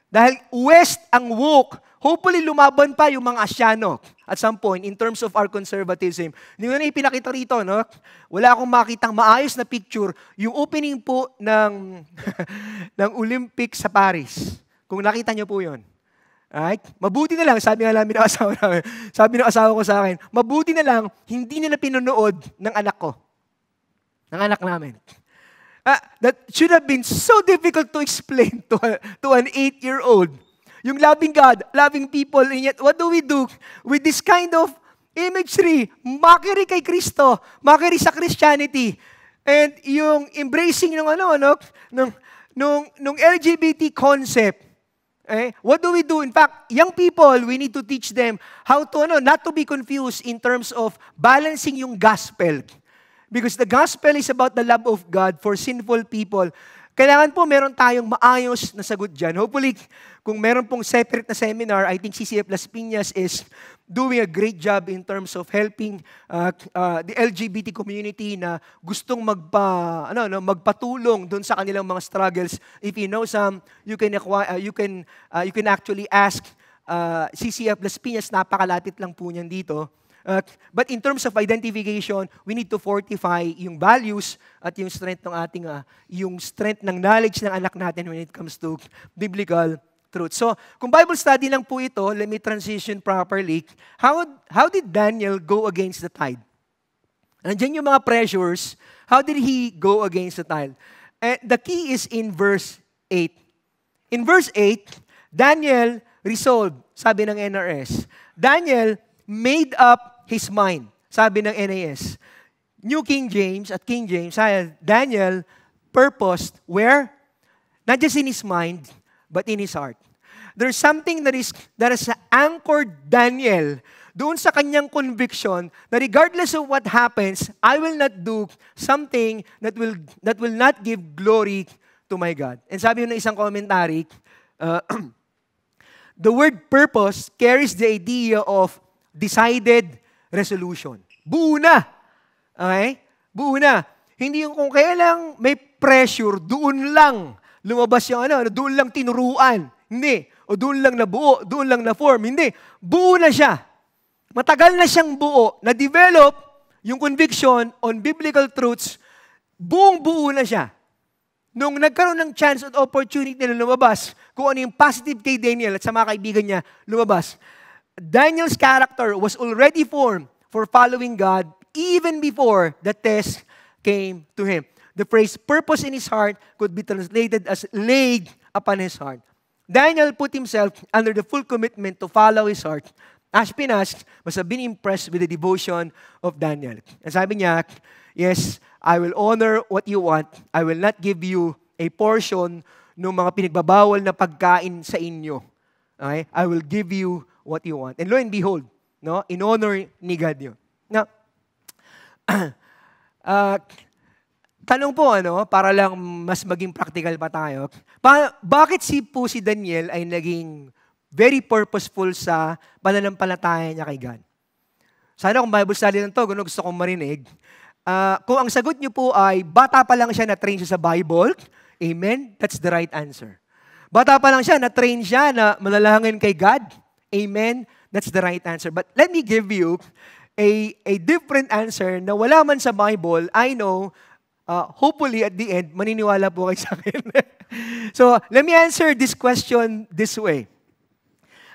dahil West ang woke, hopefully lumaban pa yung mga Asyano at some point in terms of our conservatism. Hindi ko na ipinakita rito, no? Wala akong makitang maayos na picture. Yung opening po ng, [laughs] ng Olympics sa Paris. Kung nakita niyo po yon. Right? Mabuti na lang, sabi nga namin ng asawa namin, [laughs] sabi ng asawa ko sa akin, mabuti na lang, hindi nila pinunood ng anak ko. Ng anak namin. Uh, that should have been so difficult to explain [laughs] to, a, to an eight-year-old yung loving God, loving people, and yet what do we do with this kind of imagery? Mockery kay Kristo, mockery sa Christianity. And yung embracing ng ano, ano, ng, ng, ng LGBT concept. Eh, what do we do? In fact, young people, we need to teach them how to, ano, not to be confused in terms of balancing yung gospel. Because the gospel is about the love of God for sinful people. Kailangan po meron tayong maayos na sagot dyan. Hopefully, kung meron pong separate na seminar, I think CCF Las Piñas is doing a great job in terms of helping uh, uh, the LGBT community na gustong magpa, ano, no, magpatulong doon sa kanilang mga struggles. If you know some, you can, acquire, uh, you can, uh, you can actually ask uh, CCF Las Piñas. Napakalapit lang po niyan dito. Uh, but in terms of identification, we need to fortify yung values at yung strength ng ating, uh, yung strength ng knowledge ng anak natin when it comes to biblical truth. So, kung Bible study lang po ito, let me transition properly. How, how did Daniel go against the tide? Nandiyan yung mga pressures. How did he go against the tide? And eh, the key is in verse 8. In verse 8, Daniel resolved, sabi ng NRS, Daniel made up his mind. Sabi ng NAS, New King James at King James, Daniel purposed where? Not just in his mind, but in his heart. There's something that is that has anchored Daniel doon sa kanyang conviction na regardless of what happens, I will not do something that will that will not give glory to my God. And sabi ng isang commentary, uh, [clears throat] the word purpose carries the idea of decided, resolution. Buo na. Okay? Buo na. Hindi yung kung kaya lang may pressure, doon lang lumabas yung ano, doon lang tinuruan. Hindi. O doon lang nabuo, doon lang na-form. Hindi. Buo na siya. Matagal na siyang buo, na-develop yung conviction on biblical truths, buong-buo na siya. Nung nagkaroon ng chance at opportunity na lumabas, kung ano yung positive kay Daniel at sa mga kaibigan niya, lumabas Daniel's character was already formed for following God even before the test came to him. The phrase purpose in his heart could be translated as laid upon his heart. Daniel put himself under the full commitment to follow his heart. Ashpin asked, must have been impressed with the devotion of Daniel. And sabi niya, yes, I will honor what you want. I will not give you a portion ng mga pinagbabawal na pagkain sa inyo. Okay? I will give you what you want. And lo and behold, no, in honor ni God yun. Now, uh, [clears throat] tanong po, ano, para lang mas maging practical pa tayo, pa- bakit si po si Daniel ay naging very purposeful sa pananampalataya niya kay God? Sana kung Bible study lang to, kung gusto kong marinig, uh, kung ang sagot niyo po ay, bata pa lang siya na-train siya sa Bible, amen, that's the right answer. Bata pa lang siya, na-train siya na manalangin kay God, Amen? That's the right answer. But let me give you a, a different answer na wala man sa Bible. I know, uh, hopefully at the end, maniniwala po kayo [laughs] sa akin. so, let me answer this question this way.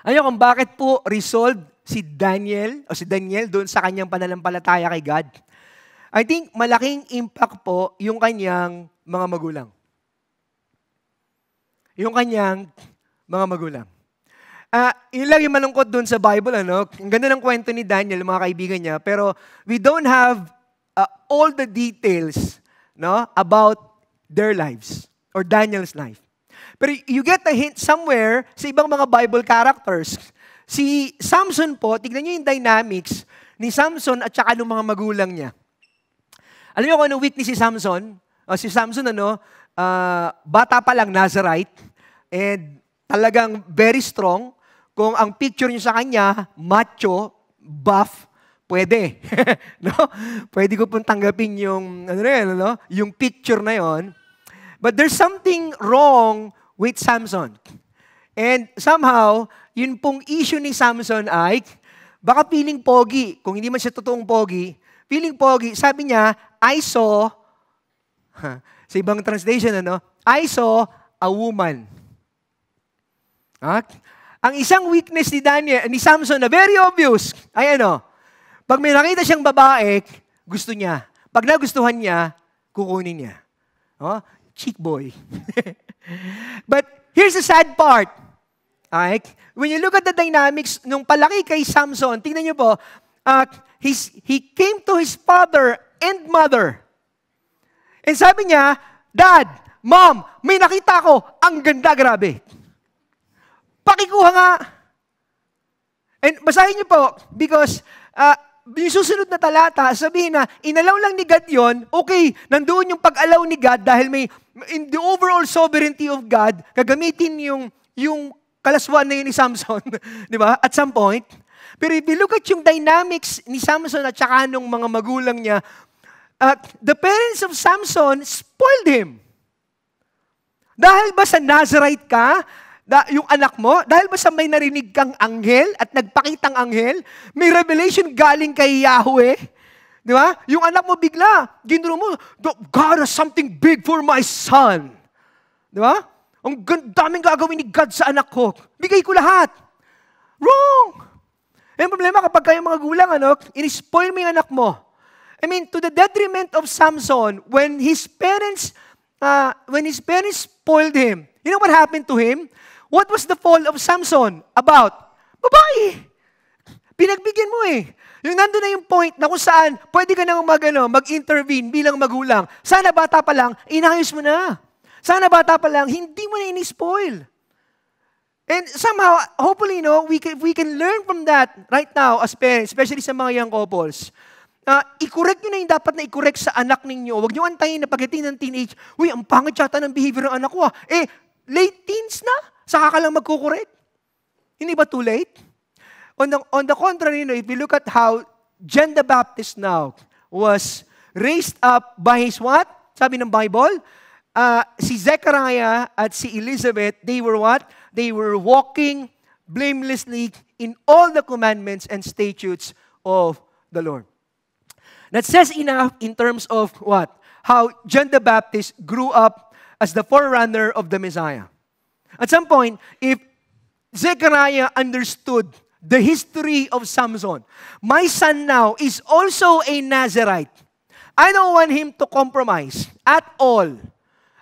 Ano kung bakit po resolved si Daniel o si Daniel doon sa kanyang pananampalataya kay God? I think malaking impact po yung kanyang mga magulang. Yung kanyang mga magulang. Uh, ah, ilang lang yung malungkot dun sa Bible, ano? Ang ganda ng kwento ni Daniel, mga kaibigan niya. Pero we don't have uh, all the details no, about their lives or Daniel's life. Pero you get a hint somewhere sa ibang mga Bible characters. Si Samson po, tignan niyo yung dynamics ni Samson at saka ng mga magulang niya. Alam niyo kung ano weakness si Samson? Uh, si Samson, ano, uh, bata pa lang, Nazarite. And talagang very strong kung ang picture niyo sa kanya, macho, buff, pwede. [laughs] no? Pwede ko pong tanggapin yung, ano na yun, no? yung picture na yon. But there's something wrong with Samson. And somehow, yun pong issue ni Samson ay, baka feeling pogi, kung hindi man siya totoong pogi, feeling pogi, sabi niya, I saw, [laughs] sa ibang translation, ano, I saw a woman. Ha? Ah, ang isang weakness ni Daniel, ni Samson na very obvious, ay ano, pag may nakita siyang babae, gusto niya. Pag nagustuhan niya, kukunin niya. Oh, cheek boy. [laughs] But here's the sad part. Alright? When you look at the dynamics nung palaki kay Samson, tingnan niyo po, uh, his, he came to his father and mother. And sabi niya, Dad, Mom, may nakita ko, ang ganda, grabe. Pakikuha nga. And basahin niyo po, because uh, yung susunod na talata, sabihin na, inalaw lang ni God yon, okay, nandoon yung pag-alaw ni God dahil may, in the overall sovereignty of God, gagamitin yung, yung kalaswaan na yun ni Samson, [laughs] di ba? At some point. Pero if you look at yung dynamics ni Samson at saka nung mga magulang niya, at uh, the parents of Samson spoiled him. Dahil ba sa Nazarite ka, da, yung anak mo, dahil basta may narinig kang anghel at nagpakitang anghel, may revelation galing kay Yahweh, di ba? Yung anak mo bigla, ginuro mo, God has something big for my son. Di ba? Ang daming gagawin ni God sa anak ko. Bigay ko lahat. Wrong! Yung problema kapag kayo mga gulang, ano, in-spoil mo yung anak mo. I mean, to the detriment of Samson, when his parents, uh, when his parents spoiled him, you know what happened to him? What was the fall of Samson about? Babae! Pinagbigyan mo eh. Yung nandun na yung point na kung saan pwede ka nang mag, ano, mag-intervene bilang magulang. Sana bata pa lang, inayos mo na. Sana bata pa lang, hindi mo na ini-spoil. And somehow, hopefully, you know, we can, we can learn from that right now as parents, especially sa mga young couples. Uh, i-correct nyo na yung dapat na i-correct sa anak ninyo. Huwag nyo antayin na pagdating ng teenage, uy, ang pangit yata ng behavior ng anak ko ah. Eh, late teens na? Saka ka lang magkukurek. Hindi ba too late? On the, on the contrary, no, if you look at how John the Baptist now was raised up by his what? Sabi ng Bible, uh, si Zechariah at si Elizabeth, they were what? They were walking blamelessly in all the commandments and statutes of the Lord. That says enough in terms of what? How John the Baptist grew up as the forerunner of the Messiah. At some point, if Zechariah understood the history of Samson, my son now is also a Nazarite. I don't want him to compromise at all.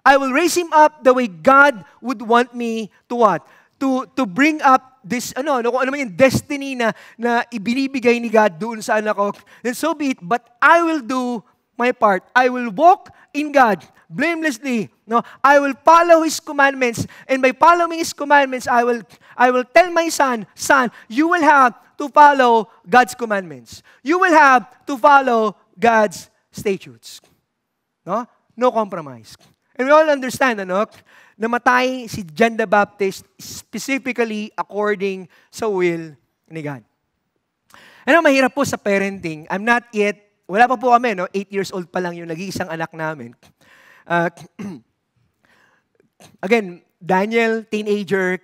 I will raise him up the way God would want me to what? To, to bring up this, ano, ano, ano man yung destiny na, na ibinibigay ni God doon sa anak ko. Then so be it, but I will do my part. I will walk in God blamelessly. No, I will follow his commandments and by following his commandments I will I will tell my son, son, you will have to follow God's commandments. You will have to follow God's statutes. No? No compromise. And we all understand, ano, namatay si John the Baptist specifically according sa will ni God. Ano, mahirap po sa parenting. I'm not yet wala pa po kami, no? Eight years old pa lang yung nag-iisang anak namin. Uh, [clears throat] again, Daniel, teenager,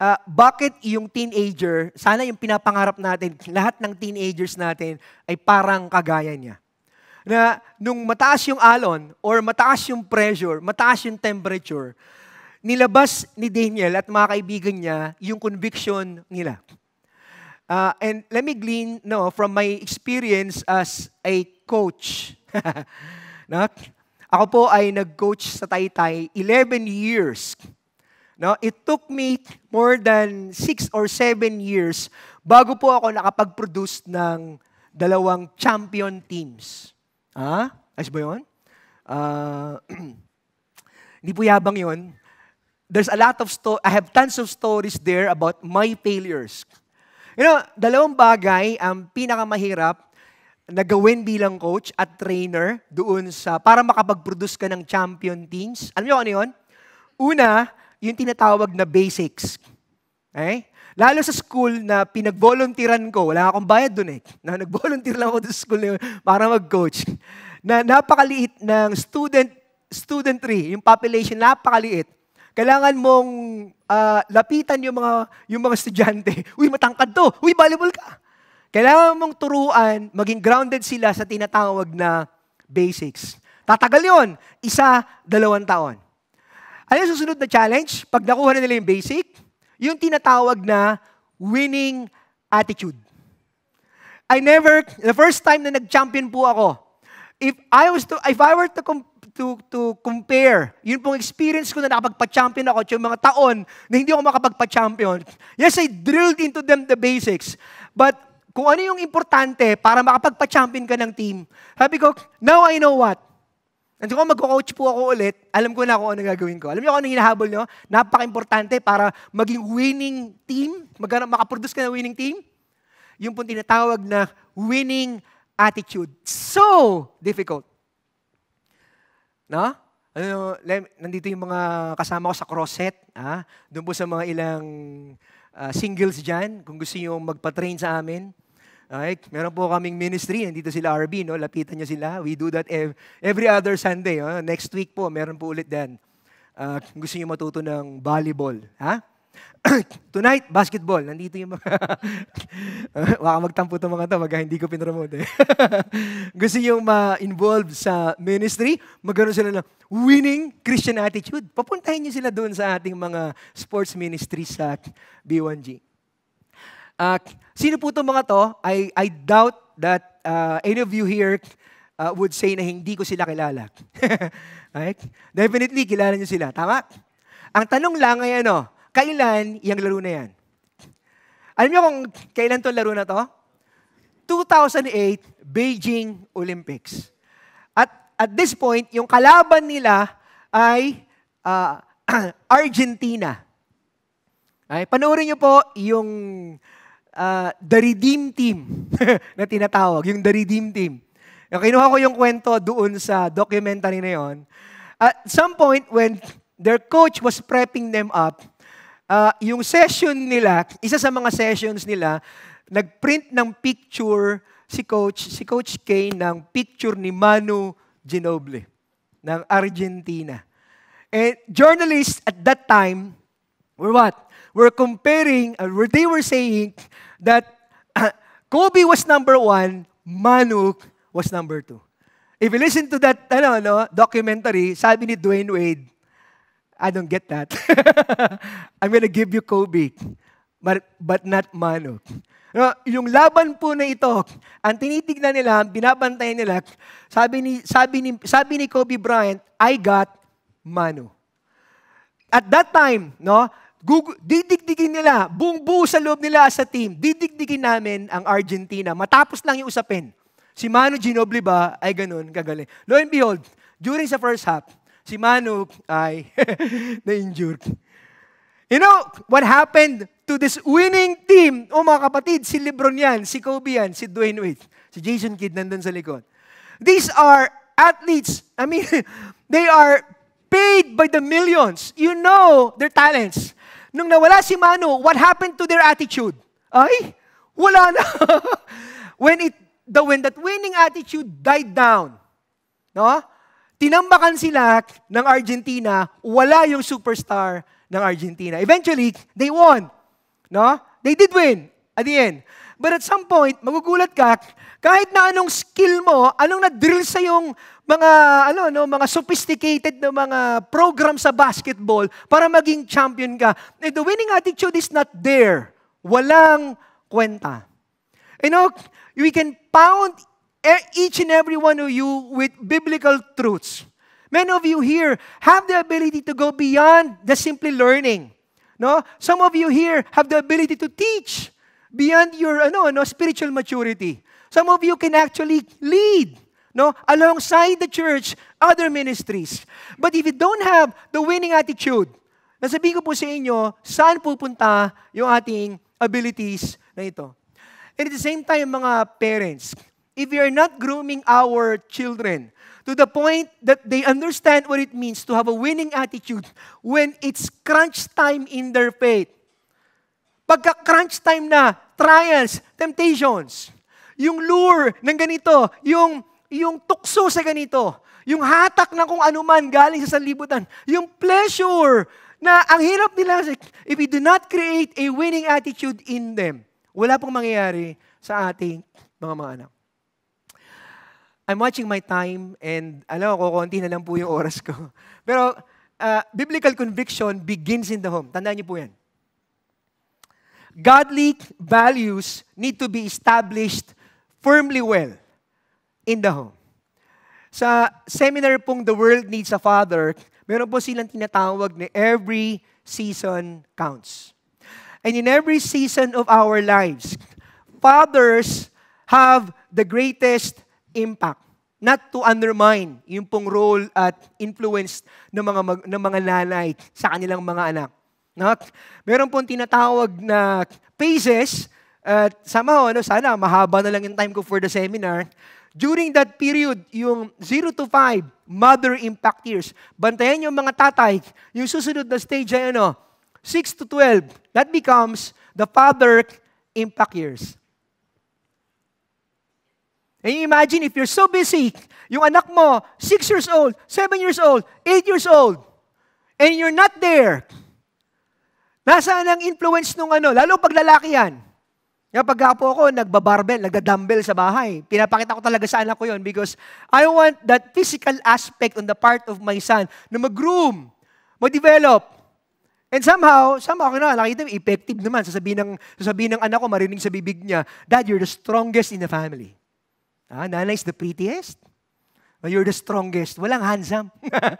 uh, bakit yung teenager, sana yung pinapangarap natin, lahat ng teenagers natin ay parang kagaya niya. Na nung mataas yung alon or mataas yung pressure, mataas yung temperature, nilabas ni Daniel at mga kaibigan niya yung conviction nila. Uh, and let me glean no, from my experience as a coach. [laughs] no? Ako po ay nag-coach sa Taytay 11 years. No, it took me more than 6 or 7 years bago po ako nakapag-produce ng dalawang champion teams. Ah, ayos ba yun? Uh, [clears throat] hindi po yabang yun. There's a lot of stories. I have tons of stories there about my failures. You know, dalawang bagay ang pinakamahirap na gawin bilang coach at trainer doon sa, para makapag-produce ka ng champion teams. Alam niyo ano yun? Una, yung tinatawag na basics. Okay? Lalo sa school na pinag-volunteeran ko, wala akong bayad doon eh. Na nag-volunteer lang ako sa school na yun para mag-coach. Na napakaliit ng student studentry, yung population napakaliit. Kailangan mong uh, lapitan yung mga, yung mga estudyante. [laughs] Uy, matangkad to. Uy, volleyball ka. Kailangan mong turuan, maging grounded sila sa tinatawag na basics. Tatagal yon Isa, dalawang taon. Ano yung susunod na challenge? Pag nakuha na nila yung basic, yung tinatawag na winning attitude. I never, the first time na nag-champion po ako, if I was to, if I were to compare to, to compare. Yun pong experience ko na nakapagpa-champion ako yung mga taon na hindi ako makapagpa-champion. Yes, I drilled into them the basics. But kung ano yung importante para makapagpa-champion ka ng team, sabi ko, now I know what. And kung mag-coach po ako ulit, alam ko na kung ano gagawin ko. Alam niyo kung ano hinahabol niyo? Napaka-importante para maging winning team, mag- makaproduce ka ng winning team, yung pong tinatawag na winning attitude. So difficult. No? Ano, nandito yung mga kasama ko sa crosset. ha? Doon po sa mga ilang uh, singles diyan kung gusto niyo magpa-train sa amin. Alright? Meron po kaming ministry, nandito sila RB, no? lapitan niyo sila. We do that ev- every other Sunday. No? Next week po, meron po ulit din. Uh, ah, gusto niyo matuto ng volleyball. Ha? [coughs] Tonight, basketball. Nandito yung mga... Baka [laughs] magtampo itong mga to, baga hindi ko pinromote. Eh. [laughs] Gusto yung ma-involve sa ministry, magkaroon sila ng winning Christian attitude. Papuntahin niyo sila doon sa ating mga sports ministry sa B1G. Uh, ah, sino po itong mga to? I, I doubt that uh, any of you here uh, would say na hindi ko sila kilala. [laughs] right? Definitely, kilala niyo sila. Tama? Ang tanong lang ay ano, Kailan yung laro na yan? Alam niyo kung kailan to laro na to? 2008 Beijing Olympics. At at this point, yung kalaban nila ay uh, [clears throat] Argentina. Ay, panoorin niyo po yung uh, The Redeem Team [laughs] na tinatawag, yung The Redeem Team. Yung kinuha ko yung kwento doon sa documentary na yon. At some point when their coach was prepping them up, uh, yung session nila, isa sa mga sessions nila, nagprint ng picture si coach, si coach K ng picture ni Manu Ginobili ng Argentina. And journalists at that time were what? Were comparing, uh, they were saying that uh, Kobe was number one, Manu was number two. If you listen to that ano, no, documentary, sabi ni Dwayne Wade, I don't get that. [laughs] I'm gonna give you Kobe, but, but not Manu. No, yung laban po na ito, ang tinitignan nila, binabantay nila, sabi ni, sabi ni, sabi ni Kobe Bryant, I got Manu. At that time, no, Google, didikdigin nila, buong buo sa loob nila sa team, didigdigin namin ang Argentina. Matapos lang yung usapin. Si Manu Ginobili ba ay ganun kagaling. Lo and behold, during sa first half, si Manuk ay [laughs] na injured You know, what happened to this winning team? O oh, mga kapatid, si Lebron yan, si Kobe yan, si Dwayne Wade, si Jason Kidd nandun sa likod. These are athletes. I mean, [laughs] they are paid by the millions. You know their talents. Nung nawala si Manu, what happened to their attitude? Ay, wala na. [laughs] when it the when that winning attitude died down, no? Tinambakan sila ng Argentina, wala yung superstar ng Argentina. Eventually, they won. No? They did win at the end. But at some point, magugulat ka, kahit na anong skill mo, anong na-drill sa yung mga, ano, no, mga sophisticated na mga program sa basketball para maging champion ka. And eh, the winning attitude is not there. Walang kwenta. You know, we can pound E-, each and every one of you with biblical truths. Many of you here have the ability to go beyond the simply learning. No? Some of you here have the ability to teach beyond your ano, ano, spiritual maturity. Some of you can actually lead no, alongside the church, other ministries. But if you don't have the winning attitude, nasabihin ko po sa inyo, saan pupunta yung ating abilities na ito. And at the same time, mga parents, if we are not grooming our children to the point that they understand what it means to have a winning attitude when it's crunch time in their faith. Pagka crunch time na, trials, temptations, yung lure ng ganito, yung, yung tukso sa ganito, yung hatak na kung anuman galing sa sanlibutan, yung pleasure na ang hirap nila if we do not create a winning attitude in them, wala pong mangyayari sa ating mga mga anak. I'm watching my time and alam ko, konti na lang po yung oras ko. [laughs] Pero uh, biblical conviction begins in the home. Tandaan niyo po yan. Godly values need to be established firmly well in the home. Sa seminar pong The World Needs a Father, meron po silang tinatawag na every season counts. And in every season of our lives, fathers have the greatest impact, not to undermine yung pong role at influence ng mga, mag, ng mga nanay sa kanilang mga anak. No? Meron pong tinatawag na phases at somehow, ano, sana mahaba na lang yung time ko for the seminar. During that period, yung 0 to 5, mother impact years. Bantayan yung mga tatay. Yung susunod na stage ay ano, 6 to 12. That becomes the father impact years. And imagine if you're so busy, yung anak mo, 6 years old, 7 years old, 8 years old, and you're not there. Nasaan ang influence nung ano? Lalo pag lalaki yan. Kapag po ako, nagbabarbell, nagda-dumbbell sa bahay. Pinapakita ko talaga sa anak ko yon because I want that physical aspect on the part of my son na mag-groom, mag-develop. And somehow, somehow ako na, nakita mo, effective naman. Sasabihin ng, sasabihin ng anak ko, marinig sa bibig niya, Dad, you're the strongest in the family. Ah, nanay is the prettiest. Or ah, you're the strongest. Walang handsome.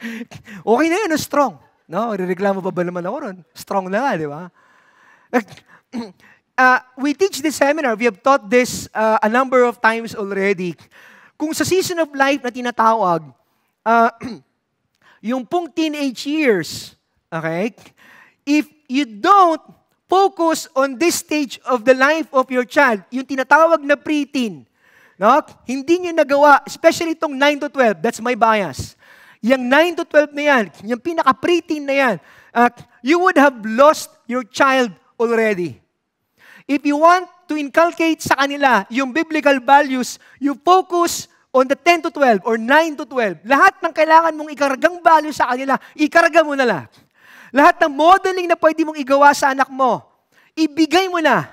[laughs] okay na yun, no? strong. No, rereklamo pa ba naman ako ron? Strong na nga, di ba? uh, [clears throat] we teach this seminar, we have taught this uh, a number of times already. Kung sa season of life na tinatawag, uh, [clears throat] yung pong teenage years, okay, if you don't focus on this stage of the life of your child, yung tinatawag na preteen, No? Hindi niya nagawa, especially itong 9 to 12, that's my bias. Yung 9 to 12 na yan, yung pinaka-preteen na yan, uh, you would have lost your child already. If you want to inculcate sa kanila yung biblical values, you focus on the 10 to 12 or 9 to 12. Lahat ng kailangan mong ikaragang value sa kanila, ikarga mo na lang. Lahat ng modeling na pwede mong igawa sa anak mo, ibigay mo na.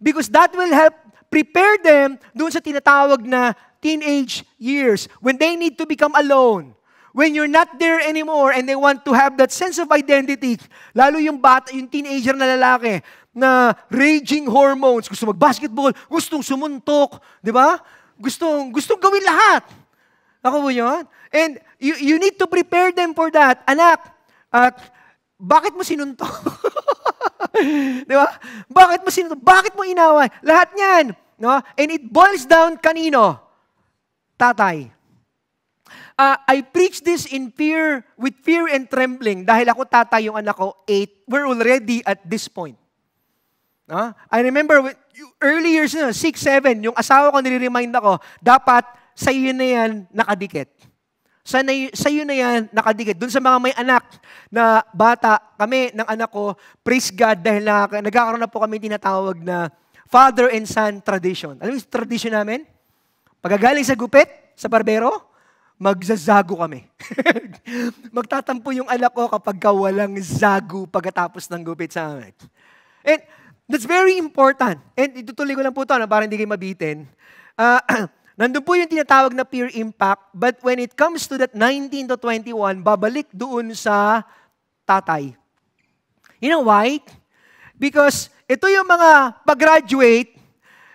Because that will help Prepare them doon sa tinatawag na teenage years when they need to become alone. When you're not there anymore and they want to have that sense of identity, lalo yung bata, yung teenager na lalaki na raging hormones, gusto mag-basketball, gustong sumuntok, di ba? Gustong, gustong gawin lahat. Ako po yun? And you, you need to prepare them for that. Anak, at bakit mo sinuntok? [laughs] di ba? Bakit mo sinuntok? Bakit mo inaway? Lahat niyan. No? And it boils down kanino? Tatay. Uh, I preach this in fear, with fear and trembling dahil ako tatay yung anak ko, eight. We're already at this point. No? I remember when, early years na, six, seven, yung asawa ko nire-remind ako, dapat sa iyo na yan nakadikit. Sa, na, sa iyo na yan nakadikit. Doon sa mga may anak na bata, kami ng anak ko, praise God dahil na, nagkakaroon na po kami tinatawag na father and son tradition. Alam mo yung tradition namin? Pagkagaling sa gupit, sa barbero, magzazago kami. [laughs] Magtatampo yung anak ko kapag ka walang zago pagkatapos ng gupit sa amin. And that's very important. And itutuloy ko lang po ito na para hindi kayo mabitin. Uh, [clears throat] nandun po yung tinatawag na peer impact, but when it comes to that 19 to 21, babalik doon sa tatay. You know why? Because ito yung mga pag-graduate.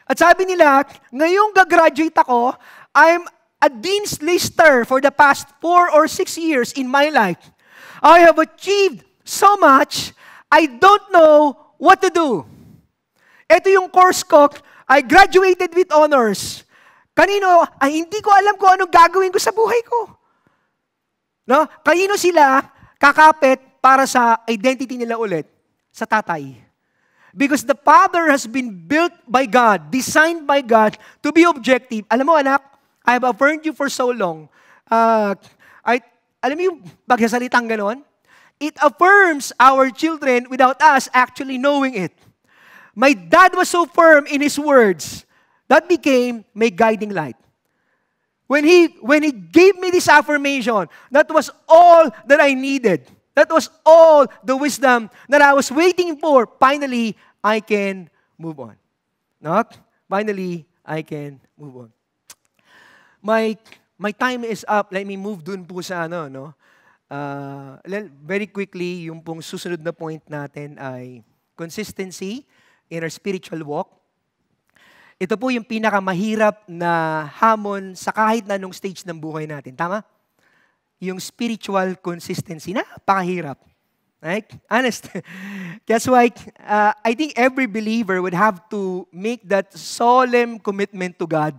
At sabi nila, ngayong gagraduate ako, I'm a dean's lister for the past four or six years in my life. I have achieved so much, I don't know what to do. Ito yung course ko, I graduated with honors. Kanino, ay hindi ko alam kung anong gagawin ko sa buhay ko. No? Kanino sila kakapit para sa identity nila ulit? Sa tatay. Because the Father has been built by God, designed by God to be objective. Alam mo anak, I have affirmed you for so long. Uh, I, alam mo yung pagsasalitang ganon? It affirms our children without us actually knowing it. My dad was so firm in his words. That became my guiding light. When he, when he gave me this affirmation, that was all that I needed. That was all the wisdom that I was waiting for. Finally, I can move on. Not? Finally, I can move on. My, my time is up. Let me move dun po sa ano, no? Uh, very quickly, yung pong susunod na point natin ay consistency in our spiritual walk. Ito po yung pinakamahirap na hamon sa kahit na anong stage ng buhay natin. Tama? yung spiritual consistency. Napakahirap. Right? Honest. [laughs] That's why uh, I think every believer would have to make that solemn commitment to God.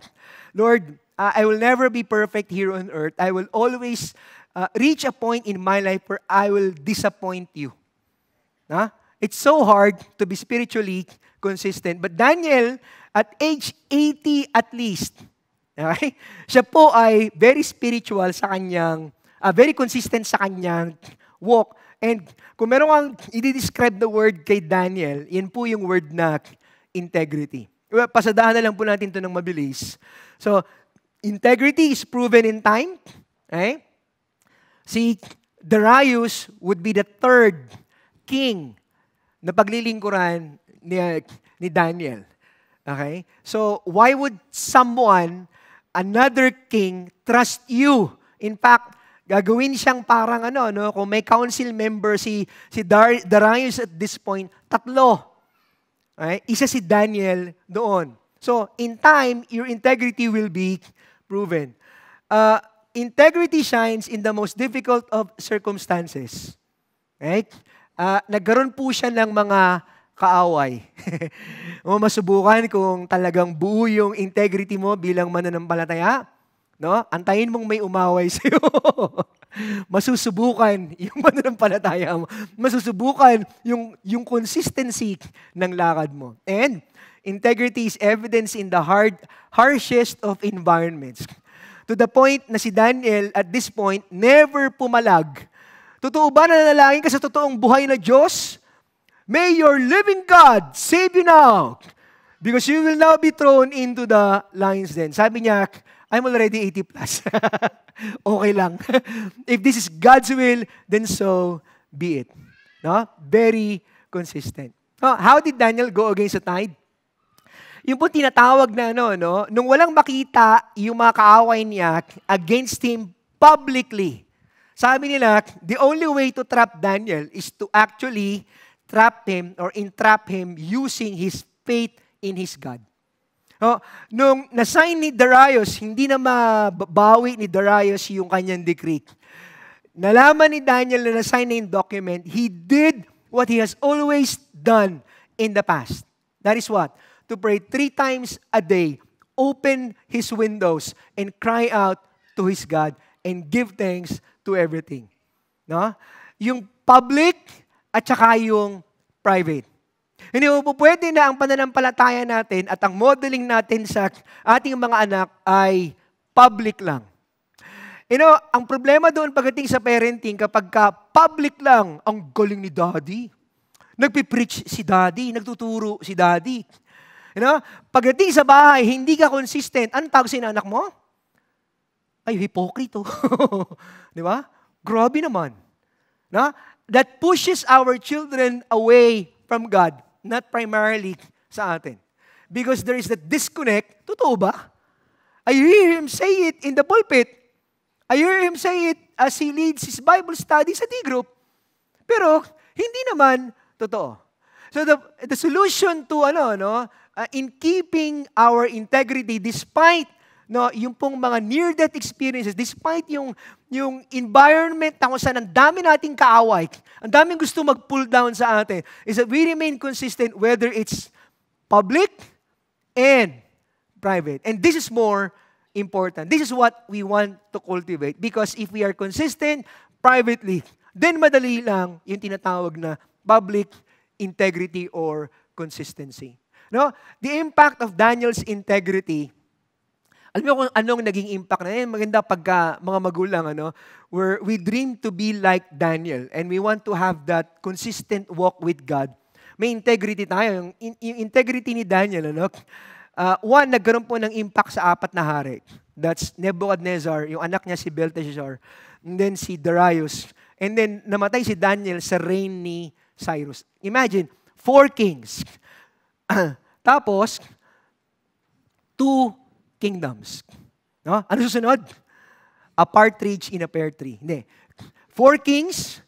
Lord, uh, I will never be perfect here on earth. I will always uh, reach a point in my life where I will disappoint you. Huh? It's so hard to be spiritually consistent. But Daniel, at age 80 at least, okay, [laughs] siya po ay very spiritual sa kanyang uh, very consistent sa kanyang walk. And kung meron kang i-describe the word kay Daniel, yan po yung word na integrity. Pasadahan na lang po natin to ng mabilis. So, integrity is proven in time. Okay? Si Darius would be the third king na paglilingkuran ni, ni Daniel. Okay? So, why would someone, another king, trust you? In fact, Gagawin siyang parang ano, no? kung may council member si, si Dar- Darius at this point, tatlo. Okay? Isa si Daniel doon. So, in time, your integrity will be proven. Uh, integrity shines in the most difficult of circumstances. Right? Uh, nagkaroon po siya ng mga kaaway. [laughs] o masubukan kung talagang buo yung integrity mo bilang mananampalataya No? Antayin mong may umaway sa [laughs] sa'yo. masusubukan yung pananampalataya [laughs] mo. Masusubukan yung, yung consistency ng lakad mo. And integrity is evidence in the hard, harshest of environments. To the point na si Daniel at this point never pumalag. Totoo ba na nalangin ka sa totoong buhay na Diyos? May your living God save you now Because you will now be thrown into the lion's den. Sabi niya, I'm already 80 plus. [laughs] okay lang. [laughs] If this is God's will, then so be it. No? Very consistent. No? How did Daniel go against the tide? Yung po tinatawag na ano, no? Nung walang makita yung mga kaaway niya against him publicly. Sabi nila, the only way to trap Daniel is to actually trap him or entrap him using his faith in his God. Oh, nung nasign ni Darius, hindi na mabawi ni Darius yung kanyang decree. Nalaman ni Daniel na nasign na yung document, he did what he has always done in the past. That is what? To pray three times a day, open his windows, and cry out to his God, and give thanks to everything. No? Yung public at saka yung private. Hindi po pwede na ang pananampalataya natin at ang modeling natin sa ating mga anak ay public lang. You know, ang problema doon pagdating sa parenting, kapag ka public lang, ang galing ni daddy. Nagpipreach si daddy, nagtuturo si daddy. You know, pagdating sa bahay, hindi ka consistent. Anong tawag sa anak mo? Ay, hipokrito. [laughs] Di ba? Grabe naman. Na? That pushes our children away from God not primarily sa atin. Because there is that disconnect. Totoo ba? I hear him say it in the pulpit. I hear him say it as he leads his Bible study sa D-group. Pero, hindi naman totoo. So the, the solution to ano, no, uh, in keeping our integrity despite no, yung pong mga near-death experiences, despite yung, yung environment na kung saan ang dami nating kaaway, ang daming gusto mag-pull down sa atin, is that we remain consistent whether it's public and private. And this is more important. This is what we want to cultivate because if we are consistent privately, then madali lang yung tinatawag na public integrity or consistency. No? The impact of Daniel's integrity alam mo kung anong naging impact na yan? Maganda pagka mga magulang, ano? Where we dream to be like Daniel and we want to have that consistent walk with God. May integrity tayo. Yung, yung integrity ni Daniel, ano? Uh, one, nagkaroon po ng impact sa apat na hari. That's Nebuchadnezzar, yung anak niya si Belteshazzar, and then si Darius, and then namatay si Daniel sa reign ni Cyrus. Imagine, four kings. [clears throat] Tapos, two kingdoms. No? Ano susunod? A partridge in a pear tree. Hindi. Four kings,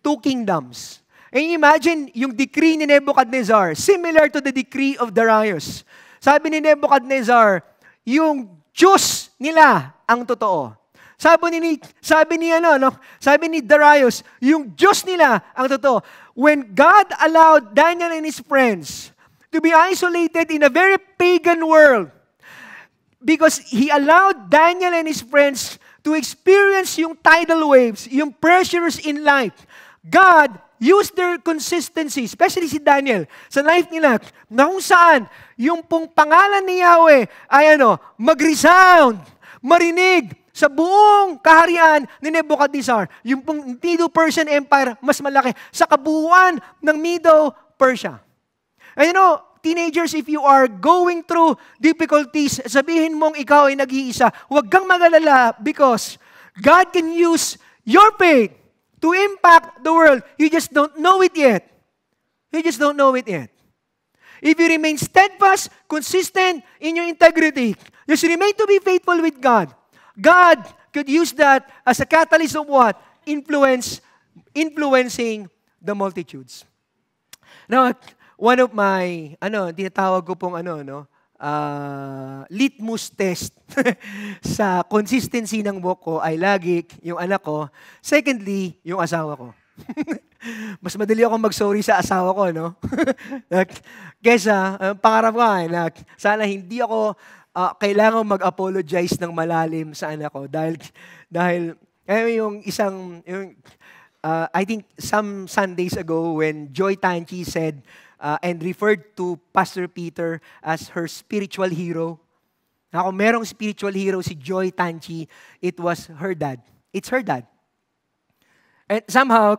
two kingdoms. And imagine yung decree ni Nebuchadnezzar, similar to the decree of Darius. Sabi ni Nebuchadnezzar, yung Diyos nila ang totoo. Sabi ni, sabi ni, ano, no? sabi ni Darius, yung Diyos nila ang totoo. When God allowed Daniel and his friends to be isolated in a very pagan world, because he allowed Daniel and his friends to experience yung tidal waves, yung pressures in life. God used their consistency, especially si Daniel, sa life nila, na kung saan yung pong pangalan ni Yahweh ay ano, mag-resound, marinig sa buong kaharian ni Nebuchadnezzar. Yung pong Medo-Persian Empire, mas malaki, sa kabuuan ng Medo-Persia. And you know, teenagers, if you are going through difficulties, sabihin mong ikaw ay nag-iisa, huwag kang magalala because God can use your pain to impact the world. You just don't know it yet. You just don't know it yet. If you remain steadfast, consistent in your integrity, just remain to be faithful with God. God could use that as a catalyst of what? Influence, influencing the multitudes. Now, one of my, ano, tinatawag ko pong ano, no, uh, litmus test [laughs] sa consistency ng walk ko ay lagi yung anak ko. Secondly, yung asawa ko. [laughs] Mas madali ako mag-sorry sa asawa ko, no? [laughs] Kesa, uh, pangarap ko ay, eh, sana hindi ako uh, kailangan mag-apologize ng malalim sa anak ko dahil, dahil, eh, yung isang, yung, uh, I think some Sundays ago when Joy Tanchi said, uh, and referred to Pastor Peter as her spiritual hero. Na kung merong spiritual hero si Joy Tanchi, it was her dad. It's her dad. And somehow,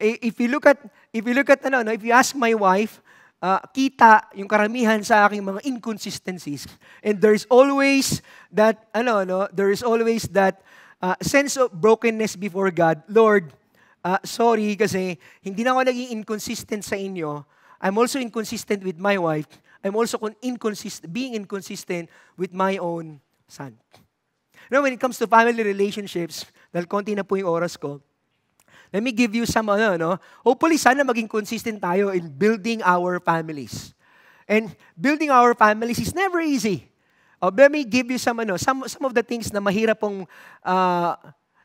if you look at, if you look at, ano, no, if you ask my wife, uh, kita yung karamihan sa aking mga inconsistencies. And there's always that, ano, no, there is always that uh, sense of brokenness before God. Lord, uh, sorry kasi hindi na ako naging inconsistent sa inyo I'm also inconsistent with my wife. I'm also inconsistent, being inconsistent with my own son. Now, when it comes to family relationships, dahil konti na po yung oras ko, let me give you some, ano, no? Hopefully, sana maging consistent tayo in building our families. And building our families is never easy. Oh, let me give you some, ano, some, some of the things na mahirap pong uh,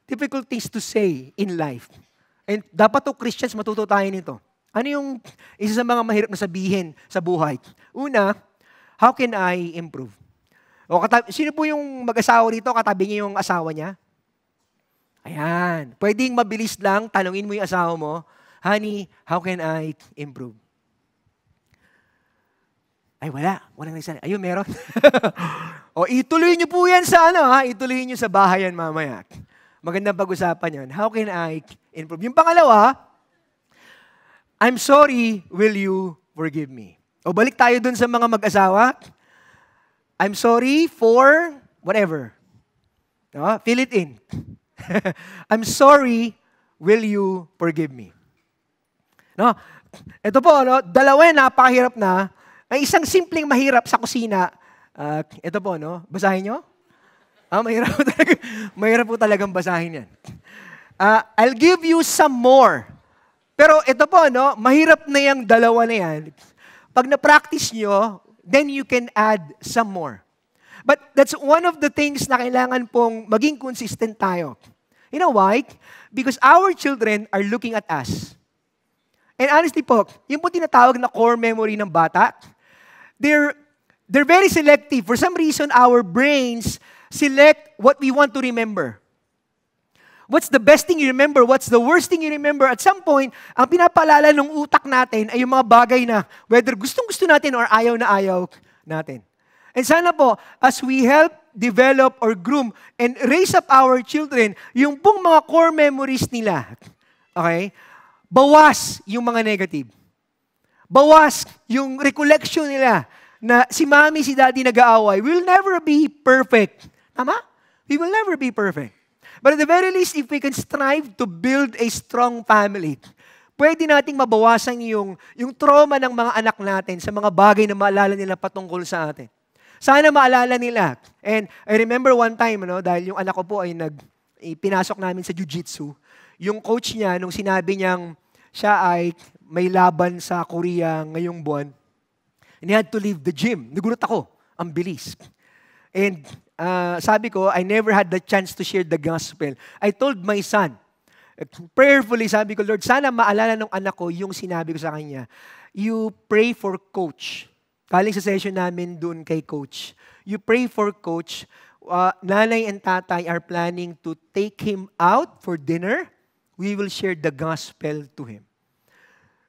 difficult things to say in life. And dapat to Christians matuto tayo nito. Ano yung isa sa mga mahirap na sabihin sa buhay? Una, how can I improve? O katabi, sino po yung mag-asawa rito? Katabi niya yung asawa niya? Ayan. Pwedeng mabilis lang, tanungin mo yung asawa mo, Honey, how can I improve? Ay, wala. Walang nagsasabi. Ayun, meron. [laughs] o, ituloy niyo po yan sa ano, ha? Ituloy niyo sa bahay yan mamaya. Magandang pag-usapan yan. How can I improve? Yung pangalawa, I'm sorry, will you forgive me? O balik tayo dun sa mga mag-asawa. I'm sorry for whatever. No? Fill it in. [laughs] I'm sorry, will you forgive me? No? Ito po, no? dalawa na, napakahirap na. Ang isang simpleng mahirap sa kusina, uh, ito po, no? basahin nyo. Ah, mahirap, talaga, [laughs] mahirap po talagang basahin yan. Uh, I'll give you some more pero ito po, no, mahirap na yung dalawa na yan. Pag na-practice nyo, then you can add some more. But that's one of the things na kailangan pong maging consistent tayo. You know why? Because our children are looking at us. And honestly po, yung po tinatawag na core memory ng bata, they're, they're very selective. For some reason, our brains select what we want to remember. What's the best thing you remember? What's the worst thing you remember? At some point, ang pinapalala ng utak natin ay yung mga bagay na whether gustong-gusto natin or ayaw na ayaw natin. And sana po, as we help develop or groom and raise up our children, yung pong mga core memories nila, okay, bawas yung mga negative. Bawas yung recollection nila na si mommy, si daddy nag-aaway. We'll never be perfect. Tama? We will never be perfect. But at the very least, if we can strive to build a strong family, pwede nating mabawasan yung, yung trauma ng mga anak natin sa mga bagay na maalala nila patungkol sa atin. Sana maalala nila. And I remember one time, no, dahil yung anak ko po ay nag, pinasok namin sa jiu-jitsu. Yung coach niya, nung sinabi niyang siya ay may laban sa Korea ngayong buwan, and he had to leave the gym. Nagulat ako. Ang bilis. And uh, sabi ko, I never had the chance to share the gospel. I told my son, prayerfully sabi ko, Lord, sana maalala ng anak ko yung sinabi ko sa kanya. You pray for coach. Kaling sa session namin doon kay coach. You pray for coach. Uh, nanay and tatay are planning to take him out for dinner. We will share the gospel to him.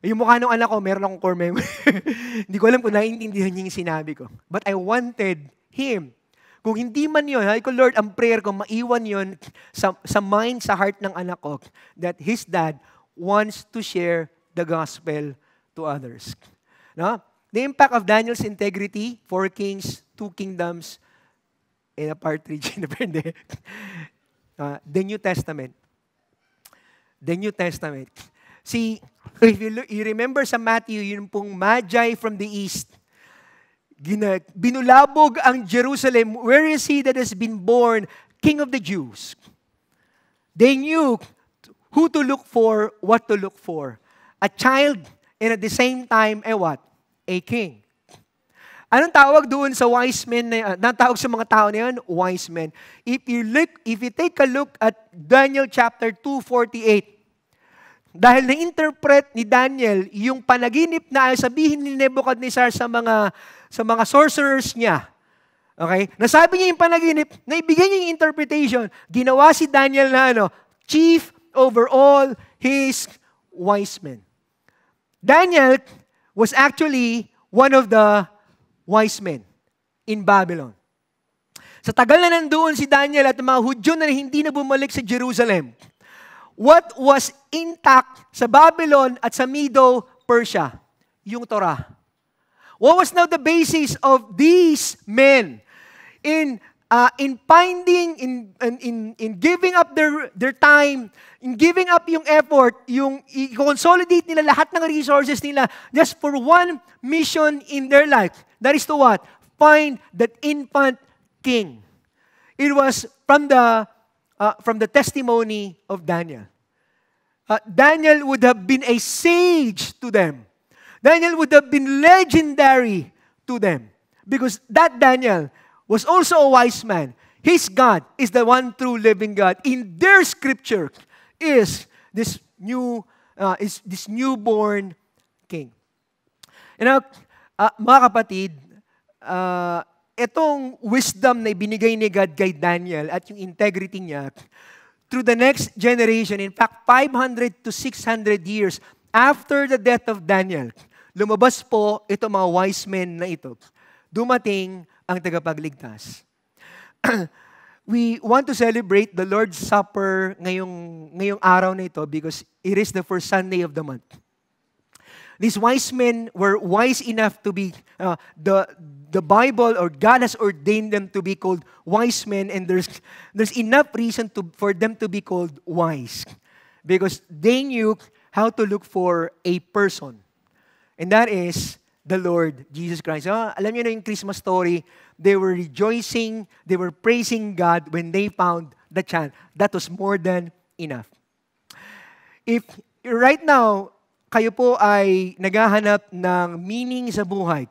Yung mukha ng anak ko, meron akong core memory. [laughs] Hindi ko alam kung naiintindihan niya yung sinabi ko. But I wanted him kung hindi man yun, hay ko, Lord, ang prayer ko, maiwan yun sa, sa mind, sa heart ng anak ko, that his dad wants to share the gospel to others. No? The impact of Daniel's integrity, four kings, two kingdoms, and a partridge in a pear uh, The New Testament. The New Testament. See, if you, look, you remember sa Matthew, yun pong magi from the east – binulabog ang Jerusalem, where is he that has been born King of the Jews? They knew who to look for, what to look for. A child, and at the same time, a eh, what? A king. Anong tawag doon sa wise men na yan? tawag sa mga tao na yan? Wise men. If you, look, if you take a look at Daniel chapter 2.48, dahil na-interpret ni Daniel yung panaginip na sabihin ni Nebuchadnezzar sa mga sa mga sorcerers niya. Okay? Nasabi niya yung panaginip, naibigay niya yung interpretation. Ginawa si Daniel na ano, chief over all his wise men. Daniel was actually one of the wise men in Babylon. Sa tagal na nandoon si Daniel at mga Hudyo na hindi na bumalik sa Jerusalem, what was intact sa Babylon at sa Medo-Persia? Yung Torah. What was now the basis of these men in uh, in finding, in, in, in giving up their, their time, in giving up yung effort, yung consolidate nila lahat ng resources nila just for one mission in their life. That is to what? Find that infant king. It was from the, uh, from the testimony of Daniel. Uh, Daniel would have been a sage to them. Daniel would have been legendary to them. Because that Daniel was also a wise man. His God is the one true living God. In their scripture is this new uh, is this newborn king. And now, uh, uh, mga kapatid, uh, itong wisdom na ibinigay ni God kay Daniel at yung integrity niya, through the next generation, in fact, 500 to 600 years after the death of Daniel, lumabas po itong mga wise men na ito. Dumating ang tagapagligtas. [clears throat] we want to celebrate the Lord's Supper ngayong, ngayong araw na ito because it is the first Sunday of the month. These wise men were wise enough to be, uh, the, the Bible or God has ordained them to be called wise men and there's, there's enough reason to, for them to be called wise because they knew how to look for a person. And that is the Lord Jesus Christ. Oh, alam niyo na yung Christmas story, they were rejoicing, they were praising God when they found the child. That was more than enough. If right now, kayo po ay naghahanap ng meaning sa buhay,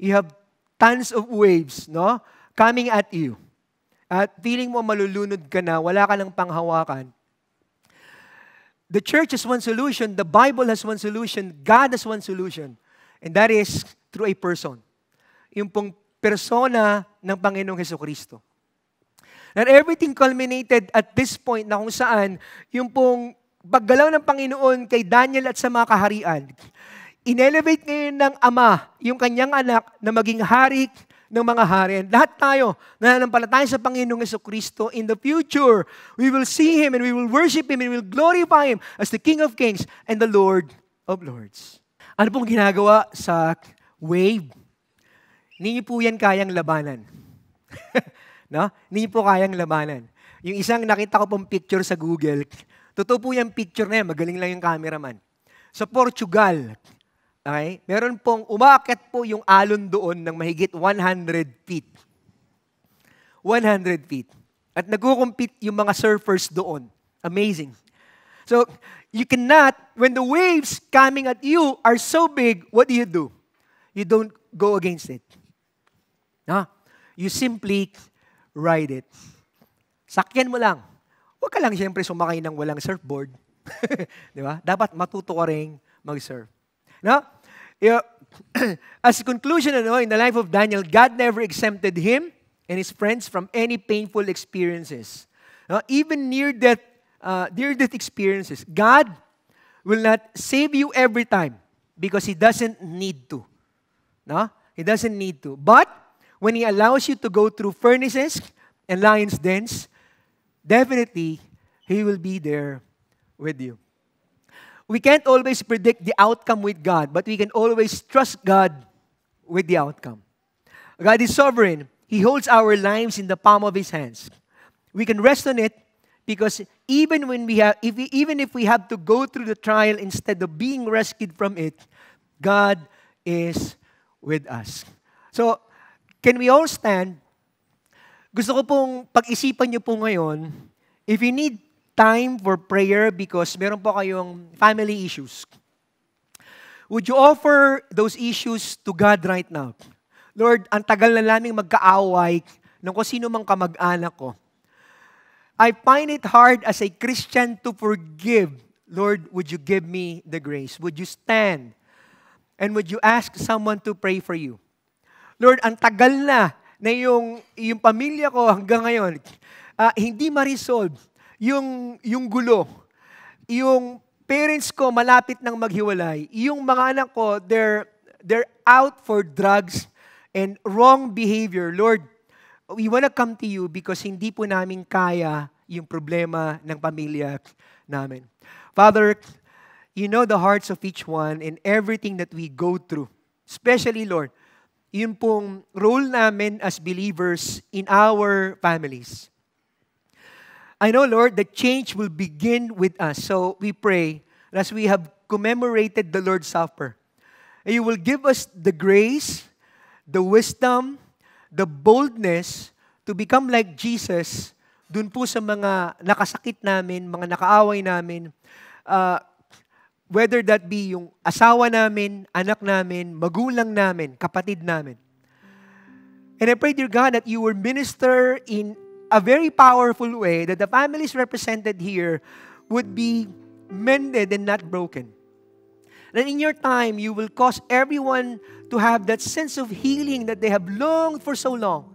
you have tons of waves no, coming at you. At feeling mo malulunod ka na, wala ka ng panghawakan, The church has one solution. The Bible has one solution. God has one solution. And that is through a person. Yung pong persona ng Panginoong Heso Kristo. And everything culminated at this point na kung saan yung pong paggalaw ng Panginoon kay Daniel at sa mga kaharian, inelevate ngayon ng Ama yung kanyang anak na maging hari ng mga hari. And lahat tayo, nananampalataya sa Panginoong Yeso Kristo in the future. We will see Him and we will worship Him and we will glorify Him as the King of Kings and the Lord of Lords. Ano pong ginagawa sa wave? Hindi niyo po yan kayang labanan. [laughs] no? Hindi niyo po kayang labanan. Yung isang nakita ko pong picture sa Google, totoo po yung picture na yan, magaling lang yung cameraman. Sa Portugal, Okay? Meron pong umaakit po yung alon doon ng mahigit 100 feet. 100 feet. At nagkukumpit yung mga surfers doon. Amazing. So, you cannot, when the waves coming at you are so big, what do you do? You don't go against it. No? You simply ride it. Sakyan mo lang. Huwag ka lang siyempre sumakay ng walang surfboard. [laughs] Di ba? Dapat matuto ka rin mag-surf. No? [clears throat] As a conclusion, ano, in the life of Daniel, God never exempted him and his friends from any painful experiences. No? Even near death, uh, near death experiences, God will not save you every time because He doesn't need to. No? He doesn't need to. But when He allows you to go through furnaces and lions' dens, definitely He will be there with you we can't always predict the outcome with God, but we can always trust God with the outcome. God is sovereign. He holds our lives in the palm of His hands. We can rest on it because even when we have, if we, even if we have to go through the trial instead of being rescued from it, God is with us. So, can we all stand? Gusto ko pong pag-isipan niyo po ngayon, if you need time for prayer because meron po kayong family issues. Would you offer those issues to God right now? Lord, ang tagal na naming magkaaway ng kung sino mang kamag-anak ko. I find it hard as a Christian to forgive. Lord, would you give me the grace? Would you stand? And would you ask someone to pray for you? Lord, ang tagal na na yung, yung pamilya ko hanggang ngayon, uh, hindi ma-resolve yung, yung gulo, yung parents ko malapit ng maghiwalay, yung mga anak ko, they're, they're out for drugs and wrong behavior. Lord, we wanna come to you because hindi po namin kaya yung problema ng pamilya namin. Father, you know the hearts of each one and everything that we go through. Especially, Lord, yun pong role namin as believers in our families. I know, Lord, that change will begin with us. So we pray as we have commemorated the Lord's Supper. And you will give us the grace, the wisdom, the boldness to become like Jesus dun po sa mga nakasakit namin, mga nakaaway namin, uh, whether that be yung asawa namin, anak namin, magulang namin, kapatid namin. And I pray, dear God, that you will minister in a very powerful way that the families represented here would be mended and not broken. That in your time, you will cause everyone to have that sense of healing that they have longed for so long.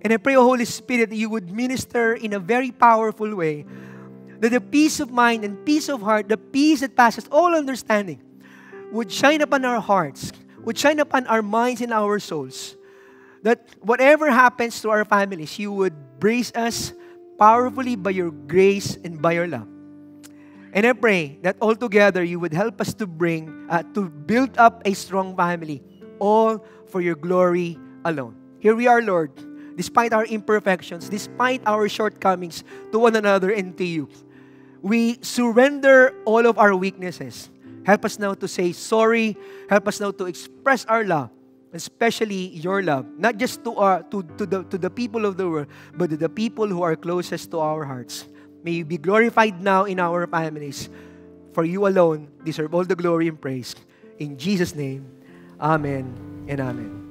And I pray, O Holy Spirit, that you would minister in a very powerful way. That the peace of mind and peace of heart, the peace that passes all understanding, would shine upon our hearts, would shine upon our minds and our souls. That whatever happens to our families, you would Embrace us powerfully by your grace and by your love. And I pray that all together you would help us to bring, uh, to build up a strong family, all for your glory alone. Here we are, Lord, despite our imperfections, despite our shortcomings to one another and to you. We surrender all of our weaknesses. Help us now to say sorry. Help us now to express our love especially your love, not just to, our, uh, to, to, the, to the people of the world, but to the people who are closest to our hearts. May you be glorified now in our families. For you alone deserve all the glory and praise. In Jesus' name, Amen and Amen.